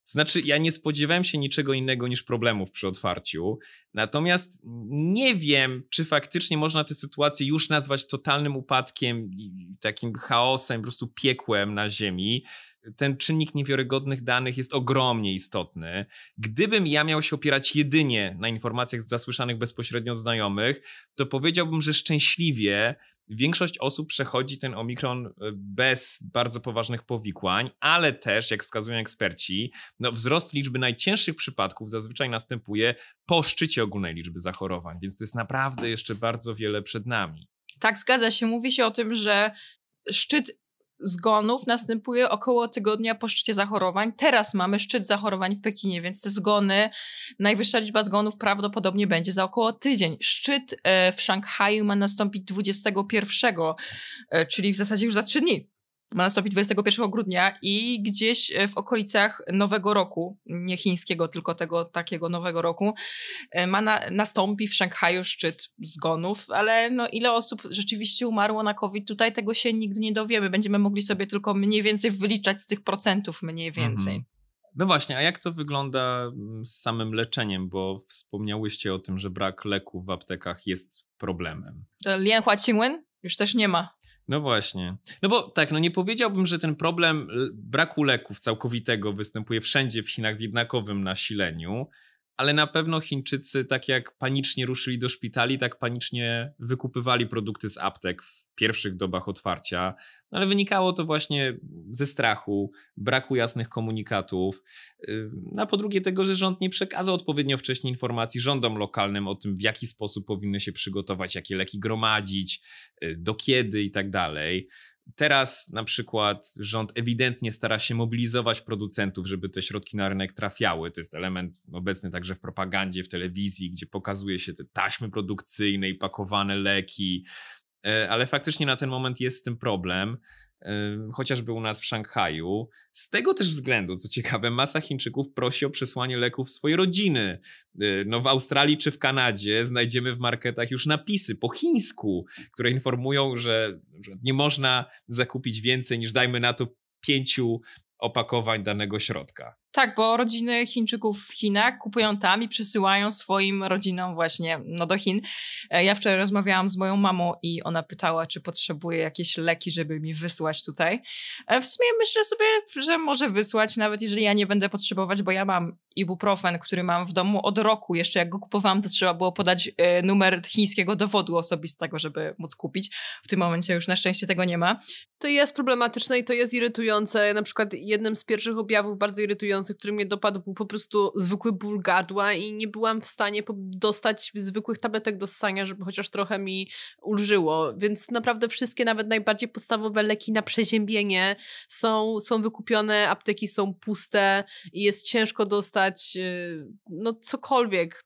Znaczy, ja nie spodziewałem się niczego innego niż problemów przy otwarciu. Natomiast nie wiem, czy faktycznie można tę sytuację już nazwać totalnym upadkiem, takim chaosem, po prostu piekłem na ziemi ten czynnik niewiarygodnych danych jest ogromnie istotny. Gdybym ja miał się opierać jedynie na informacjach zasłyszanych bezpośrednio znajomych, to powiedziałbym, że szczęśliwie większość osób przechodzi ten omikron e, bez bardzo poważnych powikłań, ale też, jak wskazują eksperci, no wzrost liczby najcięższych przypadków zazwyczaj następuje po szczycie ogólnej liczby zachorowań, więc to jest naprawdę jeszcze bardzo wiele przed nami. Tak, zgadza się. Mówi się o tym, że szczyt zgonów następuje około tygodnia po szczycie zachorowań. Teraz mamy szczyt zachorowań w Pekinie, więc te zgony, najwyższa liczba zgonów prawdopodobnie będzie za około tydzień. Szczyt e, w Szanghaju ma nastąpić 21, e, czyli w zasadzie już za trzy dni ma nastąpić 21 grudnia i gdzieś e, w okolicach Nowego Roku, nie chińskiego, tylko tego takiego Nowego Roku, e, ma na, nastąpi w Szanghaju szczyt zgonów, ale no ile osób rzeczywiście umarło na COVID, tutaj tego się nigdy nie dowiemy. Będziemy mogli sobie tylko mniej więcej wyliczać z tych procentów mniej mhm. więcej. Mhm. No właśnie, a jak to wygląda mm, z samym leczeniem, bo wspomniałyście o tym, że brak leków w aptekach jest problemem. To e, Lian Hua Qingwen już też nie ma. No właśnie. No bo tak, no nie powiedziałbym, że ten problem y, braku leków całkowitego występuje wszędzie w Chinach w jednakowym nasileniu ale na pewno Chińczycy, tak jak panicznie ruszyli do szpitali, tak panicznie wykupywali produkty z aptek w pierwszych dobach otwarcia, no ale wynikało to właśnie ze strachu, braku jasnych komunikatów, a po drugie tego, że rząd nie przekazał odpowiednio wcześnie informacji rządom lokalnym o tym, w jaki sposób powinny się przygotować, jakie leki gromadzić, y, do kiedy i tak dalej. Teraz na przykład rząd ewidentnie stara się mobilizować producentów, żeby te środki na rynek trafiały. To jest element obecny także w propagandzie, w telewizji, gdzie pokazuje się te taśmy produkcyjne i pakowane leki. E, ale faktycznie na ten moment jest z tym problem chociażby u nas w Szanghaju. Z tego też względu, co ciekawe, masa Chińczyków prosi o przesłanie leków swojej rodziny. Y, no w Australii czy w Kanadzie znajdziemy w marketach już napisy po chińsku, które informują, że, że nie można zakupić więcej niż dajmy na to pięciu opakowań danego środka. Tak, bo rodziny Chińczyków w Chinach kupują tam i przesyłają swoim rodzinom właśnie no, do Chin. E, ja wczoraj rozmawiałam z moją mamą i ona pytała, czy potrzebuje jakieś leki, żeby mi wysłać tutaj. E, w sumie myślę sobie, że może wysłać, nawet jeżeli ja nie będę potrzebować, bo ja mam ibuprofen, który mam w domu od roku. Jeszcze jak go kupowałam, to trzeba było podać e, numer chińskiego dowodu osobistego, żeby móc kupić. W tym momencie już na szczęście tego nie ma. To jest problematyczne i to jest irytujące. Na przykład jednym z pierwszych objawów bardzo irytujących przerażający, który mnie dopadł, był po prostu zwykły ból gardła i nie byłam w stanie dostać zwykłych tabletek do ssania, żeby chociaż trochę mi ulżyło. Więc naprawdę wszystkie, nawet najbardziej podstawowe leki na przeziębienie są, są wykupione, apteki są puste i jest ciężko dostać y, no cokolwiek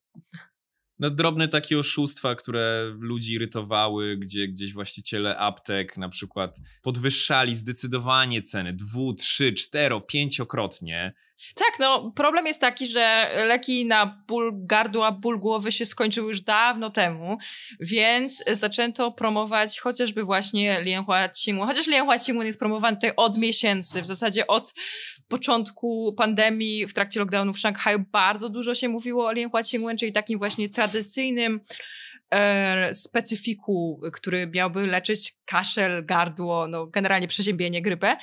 no, drobne takie oszustwa, które ludzi irytowały, gdzie gdzieś właściciele aptek na przykład podwyższali zdecydowanie ceny dwu, trzy, cztero, pięciokrotnie tak, no problem jest taki, że leki na ból gardła, ból głowy się skończyły już dawno temu, więc zaczęto promować chociażby właśnie Lienhua Qingwen. Chociaż Lienhua Qingwen jest promowany tutaj od miesięcy, w zasadzie od początku pandemii, w trakcie lockdownu w Szanghaju bardzo dużo się mówiło o Lienhua Qingwen, czyli takim właśnie tradycyjnym E, specyfiku, który miałby leczyć kaszel, gardło, no generalnie przeziębienie, grypę.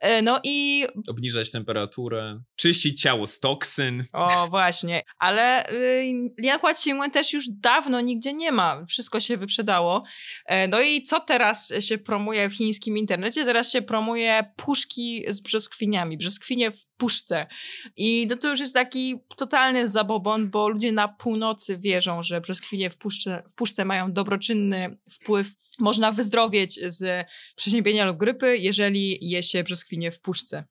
E, no i... Obniżać temperaturę, czyścić ciało z toksyn. O, właśnie. Ale y, Lianhua Qingwen też już dawno nigdzie nie ma. Wszystko się wyprzedało. E, no i co teraz się promuje w chińskim internecie? Teraz się promuje puszki z brzoskwiniami. Brzoskwinie w puszce. I no to już jest taki totalny zabobon, bo ludzie na północy wierzą, że brzoskwinie w puszce w puszce mają dobroczynny wpływ. Można wyzdrowieć z przeziębienia lub grypy, jeżeli je się brzoskwinie w puszce.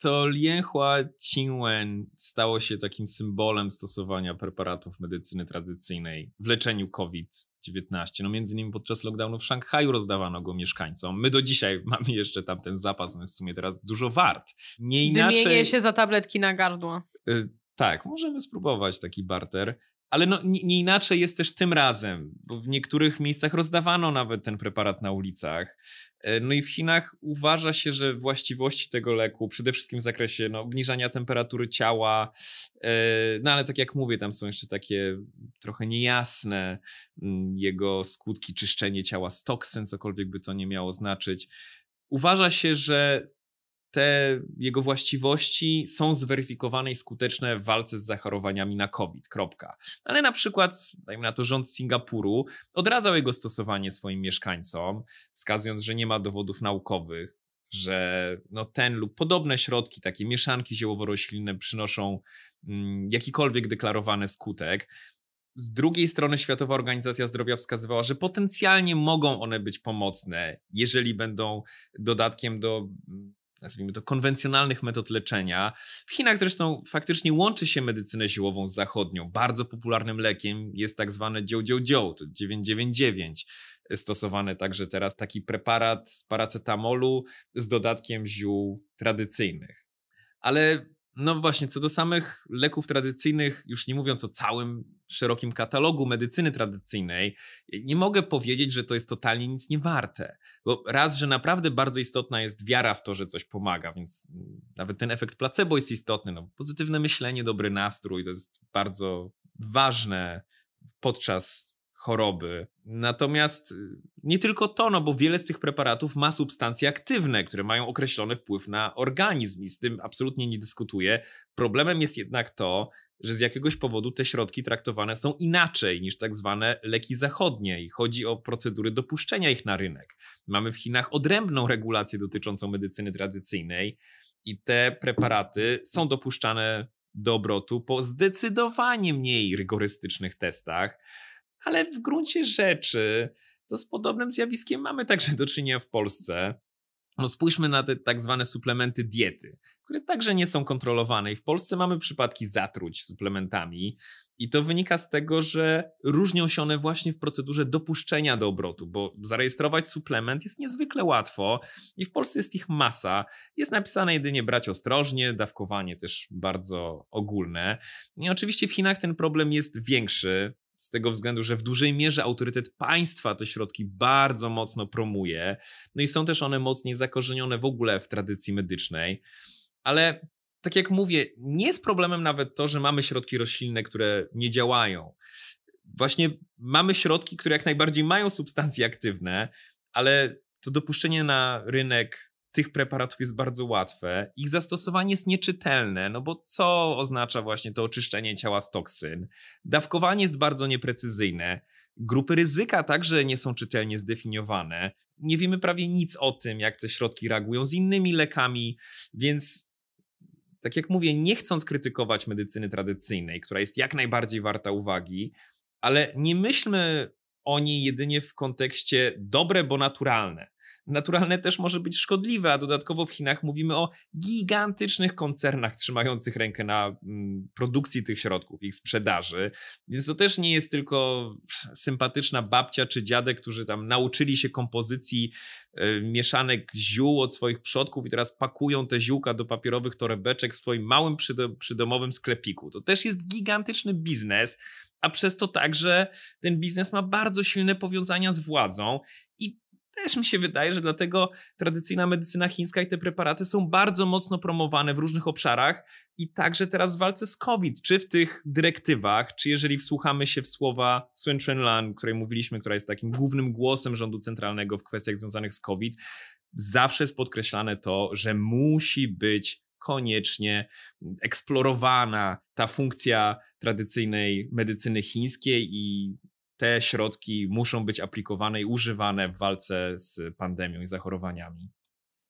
To lienhua qingwen stało się takim symbolem stosowania preparatów medycyny tradycyjnej w leczeniu COVID. 19. No między innymi podczas lockdownu w Szanghaju rozdawano go mieszkańcom. My do dzisiaj mamy jeszcze tam ten zapas, no w sumie teraz dużo wart. Nie inaczej... Wymienię się za tabletki na gardło. Y tak, możemy spróbować taki barter. Ale no, nie, inaczej jest też tym razem, bo w niektórych miejscach rozdawano nawet ten preparat na ulicach. E, no i w Chinach uważa się, że właściwości tego leku, przede wszystkim w zakresie no, obniżania temperatury ciała, e, no ale tak jak mówię, tam są jeszcze takie trochę niejasne mm, jego skutki, czyszczenie ciała z toksyn, cokolwiek by to nie miało znaczyć. Uważa się, że te jego właściwości są zweryfikowane i skuteczne w walce z zachorowaniami na COVID. Kropka. Ale na przykład, dajmy na to, rząd Singapuru odradzał jego stosowanie swoim mieszkańcom, wskazując, że nie ma dowodów naukowych, że no ten lub podobne środki, takie mieszanki ziołowo-roślinne przynoszą mm, jakikolwiek deklarowany skutek. Z drugiej strony Światowa Organizacja Zdrowia wskazywała, że potencjalnie mogą one być pomocne, jeżeli będą dodatkiem do mm, nazwijmy to, konwencjonalnych metod leczenia. W Chinach zresztą faktycznie łączy się medycynę siłową z zachodnią. Bardzo popularnym lekiem jest tak zwane dział-dział-dział, to 999. Stosowany także teraz taki preparat z paracetamolu z dodatkiem ziół tradycyjnych. Ale no właśnie, co do samych leków tradycyjnych, już nie mówiąc o całym szerokim katalogu medycyny tradycyjnej, nie mogę powiedzieć, że to jest totalnie nic nie warte. Bo raz, że naprawdę bardzo istotna jest wiara w to, że coś pomaga, więc nawet ten efekt placebo jest istotny. No, pozytywne myślenie, dobry nastrój to jest bardzo ważne podczas choroby. Natomiast y, nie tylko to, no bo wiele z tych preparatów ma substancje aktywne, które mają określony wpływ na organizm i z tym absolutnie nie dyskutuję. Problemem jest jednak to, że z jakiegoś powodu te środki traktowane są inaczej niż tak zwane leki zachodnie i chodzi o procedury dopuszczenia ich na rynek. Mamy w Chinach odrębną regulację dotyczącą medycyny tradycyjnej i te preparaty są dopuszczane do obrotu po zdecydowanie mniej rygorystycznych testach ale w gruncie rzeczy to z podobnym zjawiskiem mamy także do czynienia w Polsce. No spójrzmy na te tak zwane suplementy diety, które także nie są kontrolowane i w Polsce mamy przypadki zatruć suplementami i to wynika z tego, że różnią się one właśnie w procedurze dopuszczenia do obrotu, bo zarejestrować suplement jest niezwykle łatwo i w Polsce jest ich masa. Jest napisane jedynie brać ostrożnie, dawkowanie też bardzo ogólne. I oczywiście w Chinach ten problem jest większy, z tego względu, że w dużej mierze autorytet państwa te środki bardzo mocno promuje, no i są też one mocniej zakorzenione w ogóle w tradycji medycznej, ale tak jak mówię, nie jest problemem nawet to, że mamy środki roślinne, które nie działają. Właśnie mamy środki, które jak najbardziej mają substancje aktywne, ale to dopuszczenie na rynek tych preparatów jest bardzo łatwe. Ich zastosowanie jest nieczytelne, no bo co oznacza właśnie to oczyszczenie ciała z toksyn? Dawkowanie jest bardzo nieprecyzyjne. Grupy ryzyka także nie są czytelnie zdefiniowane. Nie wiemy prawie nic o tym, jak te środki reagują z innymi lekami, więc tak jak mówię, nie chcąc krytykować medycyny tradycyjnej, która jest jak najbardziej warta uwagi, ale nie myślmy o niej jedynie w kontekście dobre, bo naturalne naturalne też może być szkodliwe, a dodatkowo w Chinach mówimy o gigantycznych koncernach trzymających rękę na mm, produkcji tych środków, ich sprzedaży. Więc to też nie jest tylko sympatyczna babcia czy dziadek, którzy tam nauczyli się kompozycji e, mieszanek ziół od swoich przodków i teraz pakują te ziółka do papierowych torebeczek w swoim małym przydomowym sklepiku. To też jest gigantyczny biznes, a przez to także ten biznes ma bardzo silne powiązania z władzą i też mi się wydaje, że dlatego tradycyjna medycyna chińska i te preparaty są bardzo mocno promowane w różnych obszarach i także teraz w walce z COVID, czy w tych dyrektywach, czy jeżeli wsłuchamy się w słowa Sun Chen-lan, której mówiliśmy, która jest takim głównym głosem rządu centralnego w kwestiach związanych z COVID, zawsze jest podkreślane to, że musi być koniecznie eksplorowana ta funkcja tradycyjnej medycyny chińskiej i te środki muszą być aplikowane i używane w walce z pandemią i zachorowaniami.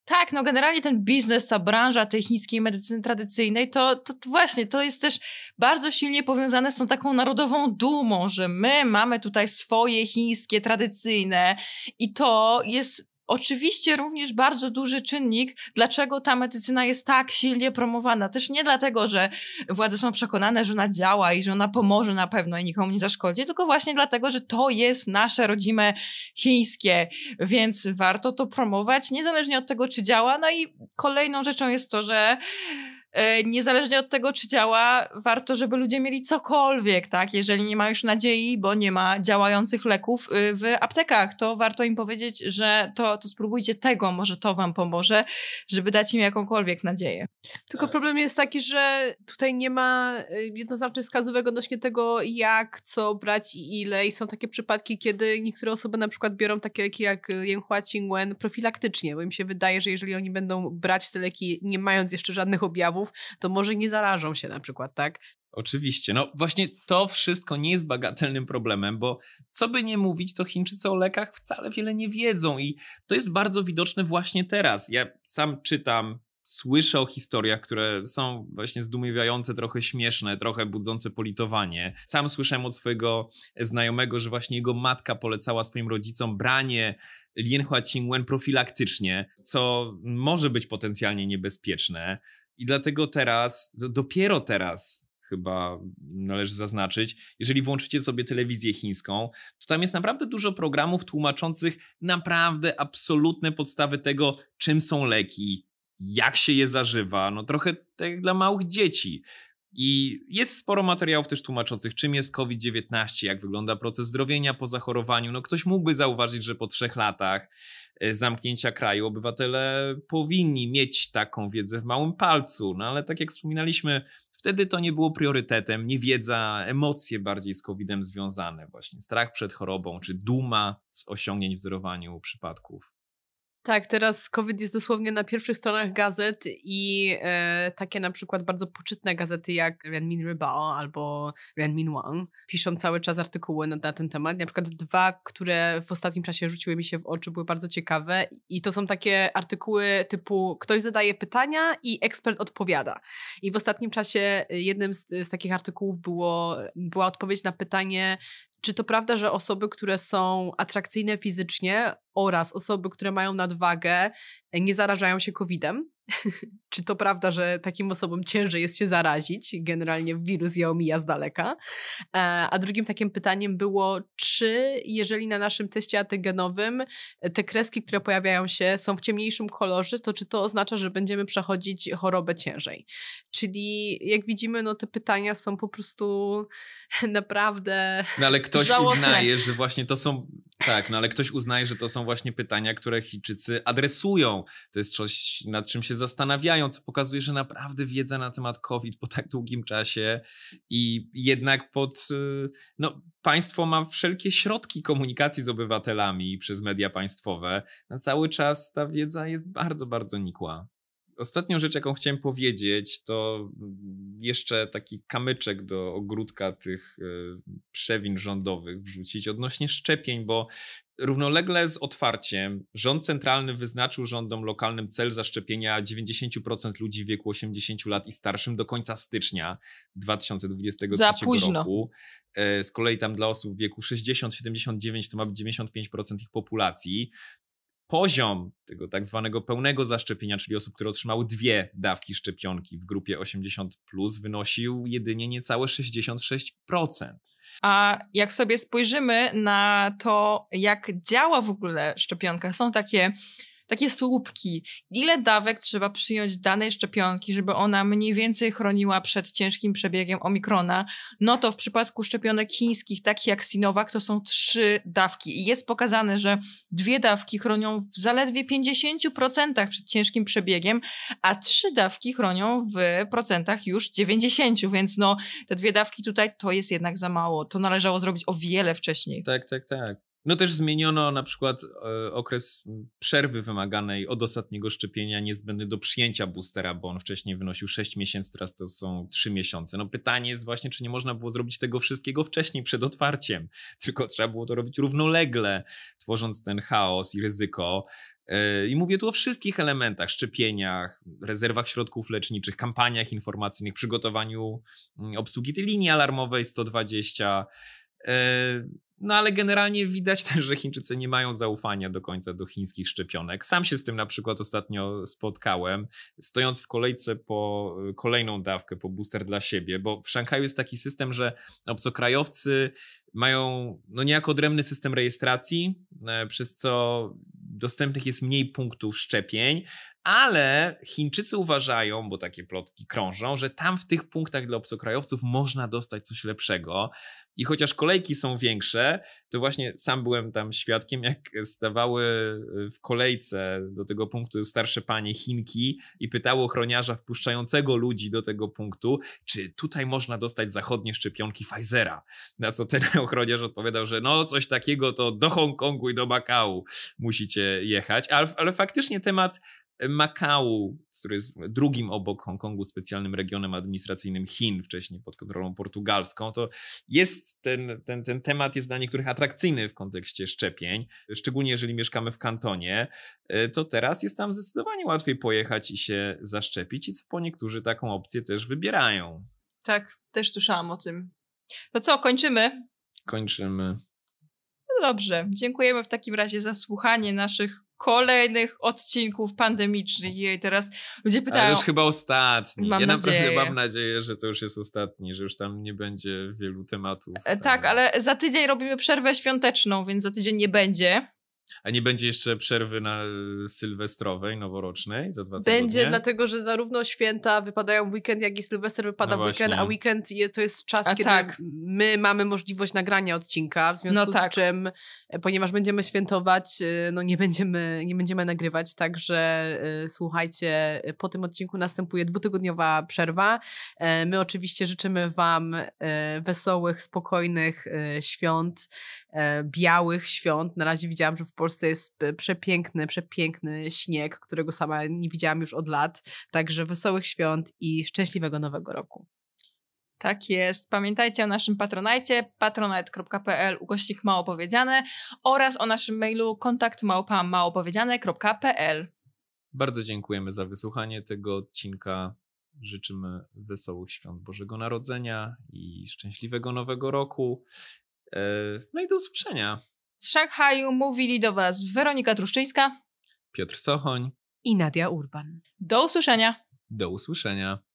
Tak, no generalnie ten biznes, ta branża tej chińskiej medycyny tradycyjnej, to, to, to, właśnie, to jest też bardzo silnie powiązane z tą taką narodową dumą, że my mamy tutaj swoje chińskie, tradycyjne i to jest Oczywiście również bardzo duży czynnik, dlaczego ta medycyna jest tak silnie promowana. Też nie dlatego, że władze są przekonane, że ona działa i że ona pomoże na pewno i nikomu nie zaszkodzi, tylko właśnie dlatego, że to jest nasze rodzime chińskie, więc warto to promować, niezależnie od tego, czy działa. No i kolejną rzeczą jest to, że E, niezależnie od tego, czy działa, warto, żeby ludzie mieli cokolwiek, tak? Jeżeli nie ma już nadziei, bo nie ma działających leków y, w aptekach, to warto im powiedzieć, że to, to spróbujcie tego, może to wam pomoże, żeby dać im jakąkolwiek nadzieję. Tylko tak. problem jest taki, że tutaj nie ma y, jednoznacznych wskazówek odnośnie tego, jak, co brać i ile. I są takie przypadki, kiedy niektóre osoby na przykład biorą takie leki jak Yenhua Qingwen profilaktycznie, bo im się wydaje, że jeżeli oni będą brać te leki nie mając jeszcze żadnych objawów, to może nie zarażą się na przykład, tak? Oczywiście. No właśnie to wszystko nie jest bagatelnym problemem, bo co by nie mówić, to Chińczycy o lekach wcale wiele nie wiedzą i to jest bardzo widoczne właśnie teraz. Ja sam czytam słyszę o historiach, które są właśnie zdumiewające, trochę śmieszne, trochę budzące politowanie. Sam słyszałem od swojego znajomego, że właśnie jego matka polecała swoim rodzicom branie Lienhua Qingwen profilaktycznie, co może być potencjalnie niebezpieczne. I dlatego teraz, dopiero teraz chyba należy zaznaczyć, jeżeli włączycie sobie telewizję chińską, to tam jest naprawdę dużo programów tłumaczących naprawdę absolutne podstawy tego, czym są leki, jak się je zażywa, no trochę tak jak dla małych dzieci. I jest sporo materiałów też tłumaczących, czym jest COVID-19, jak wygląda proces zdrowienia po zachorowaniu. No ktoś mógłby zauważyć, że po trzech latach Y, zamknięcia kraju obywatele powinni mieć taką wiedzę w małym palcu. No ale tak jak wspominaliśmy, wtedy to nie było priorytetem, niewiedza, emocje bardziej z COVID-em związane, właśnie strach przed chorobą czy duma z osiągnięć w zerowaniu przypadków tak, teraz COVID jest dosłownie na pierwszych stronach gazet i e, takie na przykład bardzo poczytne gazety jak Renmin Rybao albo Renmin Wang piszą cały czas artykuły na, na, ten temat. Na przykład dwa, które w ostatnim czasie rzuciły mi się w oczy, były bardzo ciekawe i to są takie artykuły typu ktoś zadaje pytania i ekspert odpowiada. I w ostatnim czasie e, jednym z, z takich artykułów było, była odpowiedź na pytanie czy to prawda, że osoby, które są atrakcyjne fizycznie oraz osoby, które mają nadwagę, nie zarażają się COVID-em? Czy to prawda, że takim osobom ciężej jest się zarazić? Generalnie wirus je omija z daleka. E, a drugim takim pytaniem było, czy jeżeli na naszym teście antygenowym e, te kreski, które pojawiają się, są w ciemniejszym kolorze, to czy to oznacza, że będziemy przechodzić chorobę ciężej? Czyli jak widzimy, no te pytania są po prostu naprawdę. No ale ktoś żałosne. uznaje, że właśnie to są tak, no ale ktoś uznaje, że to są właśnie pytania, które Chińczycy adresują. To jest coś, nad czym się zastanawiają, co pokazuje, że naprawdę wiedza na temat COVID po tak długim czasie i jednak pod. Y, no, państwo ma wszelkie środki komunikacji z obywatelami przez media państwowe. Na cały czas ta wiedza jest bardzo, bardzo nikła. Ostatnią rzecz, jaką chciałem powiedzieć, to mm, jeszcze taki kamyczek do ogródka tych y, przewin rządowych wrzucić odnośnie szczepień, bo Równolegle z otwarciem rząd centralny wyznaczył rządom lokalnym cel zaszczepienia 90% ludzi w wieku 80 lat i starszym do końca stycznia 2023 Za późno. roku. E, z kolei tam dla osób w wieku 60-79 to ma być 95% ich populacji. Poziom tego tak zwanego pełnego zaszczepienia, czyli osób, które otrzymały dwie dawki szczepionki w grupie 80, plus, wynosił jedynie niecałe 66%. A jak sobie spojrzymy na to, jak działa w ogóle szczepionka, są takie takie słupki. Ile dawek trzeba przyjąć danej szczepionki, żeby ona mniej więcej chroniła przed ciężkim przebiegiem omikrona? No to w przypadku szczepionek chińskich, takich jak Sinovac, to są trzy dawki. I jest pokazane, że dwie dawki chronią w zaledwie 50% przed ciężkim przebiegiem, a trzy dawki chronią w procentach już 90%, więc no te dwie dawki tutaj to jest jednak za mało. To należało zrobić o wiele wcześniej. Tak, tak, tak. No też zmieniono na przykład e, okres przerwy wymaganej od ostatniego szczepienia niezbędny do przyjęcia boostera, bo on wcześniej wynosił 6 miesięcy, teraz to są 3 miesiące. No pytanie jest właśnie, czy nie można było zrobić tego wszystkiego wcześniej, przed otwarciem, tylko trzeba było to robić równolegle, tworząc ten chaos i ryzyko. E, I mówię tu o wszystkich elementach: szczepieniach, rezerwach środków leczniczych, kampaniach informacyjnych, przygotowaniu mm, obsługi tej linii alarmowej 120. No ale generalnie widać też, że Chińczycy nie mają zaufania do końca do chińskich szczepionek. Sam się z tym na przykład ostatnio spotkałem, stojąc w kolejce po y, kolejną dawkę, po booster dla siebie, bo w Szanghaju jest taki system, że obcokrajowcy mają no niejako odrębny system rejestracji, e, przez co dostępnych jest mniej punktów szczepień, ale Chińczycy uważają, bo takie plotki krążą, że tam w tych punktach dla obcokrajowców można dostać coś lepszego. I chociaż kolejki są większe, to właśnie sam byłem tam świadkiem, jak stawały y, w kolejce do tego punktu starsze panie Chinki i pytało ochroniarza wpuszczającego ludzi do tego punktu, czy tutaj można dostać zachodnie szczepionki Pfizera. Na co ten ochroniarz odpowiadał, że no coś takiego to do Hongkongu i do Makału musicie jechać. Ale, ale faktycznie temat Makału, który jest drugim obok Hongkongu specjalnym regionem administracyjnym Chin, wcześniej pod kontrolą portugalską, to jest ten, ten, ten temat jest dla niektórych atrakcyjny w kontekście szczepień, szczególnie jeżeli mieszkamy w kantonie, e, to teraz jest tam zdecydowanie łatwiej pojechać i się zaszczepić i co po niektórzy taką opcję też wybierają. Tak, też słyszałam o tym. No co, kończymy? Kończymy. No dobrze, dziękujemy w takim razie za słuchanie naszych kolejnych odcinków pandemicznych. I teraz ludzie pytają. Ale już chyba ostatni. Mam ja nadzieję. naprawdę mam nadzieję, że to już jest ostatni, że już tam nie będzie wielu tematów. E, tak, tam. Tak, ale za tydzień robimy przerwę świąteczną, więc za tydzień nie będzie. A nie będzie jeszcze przerwy na y, sylwestrowej, noworocznej za dwa tygodnie? Będzie, dlatego że zarówno święta wypadają w weekend, jak i sylwester wypada no w weekend, a weekend je, to jest czas, a kiedy tak. my mamy możliwość nagrania odcinka, w związku no tak. z czym, e, ponieważ będziemy świętować, e, no nie będziemy, nie będziemy nagrywać, także e, słuchajcie, po tym odcinku następuje dwutygodniowa przerwa. My oczywiście życzymy wam wesołych, spokojnych świąt, białych świąt. Na razie widziałam, że w Polsce jest e, przepiękny, przepiękny śnieg, którego sama nie widziałam już od lat. Także wesołych świąt i szczęśliwego nowego roku. Tak jest. Pamiętajcie o naszym patronajcie patronite.pl ukośnik małopowiedziane oraz o naszym mailu kontakt małpa małopowiedziane.pl Bardzo dziękujemy za wysłuchanie tego odcinka. Życzymy wesołych świąt Bożego Narodzenia i szczęśliwego Nowego Roku. E, no i do usłyszenia. Z Szanghaju mówili do Was Weronika Truszczyńska, Piotr Sochoń i Nadia Urban. Do usłyszenia. Do usłyszenia.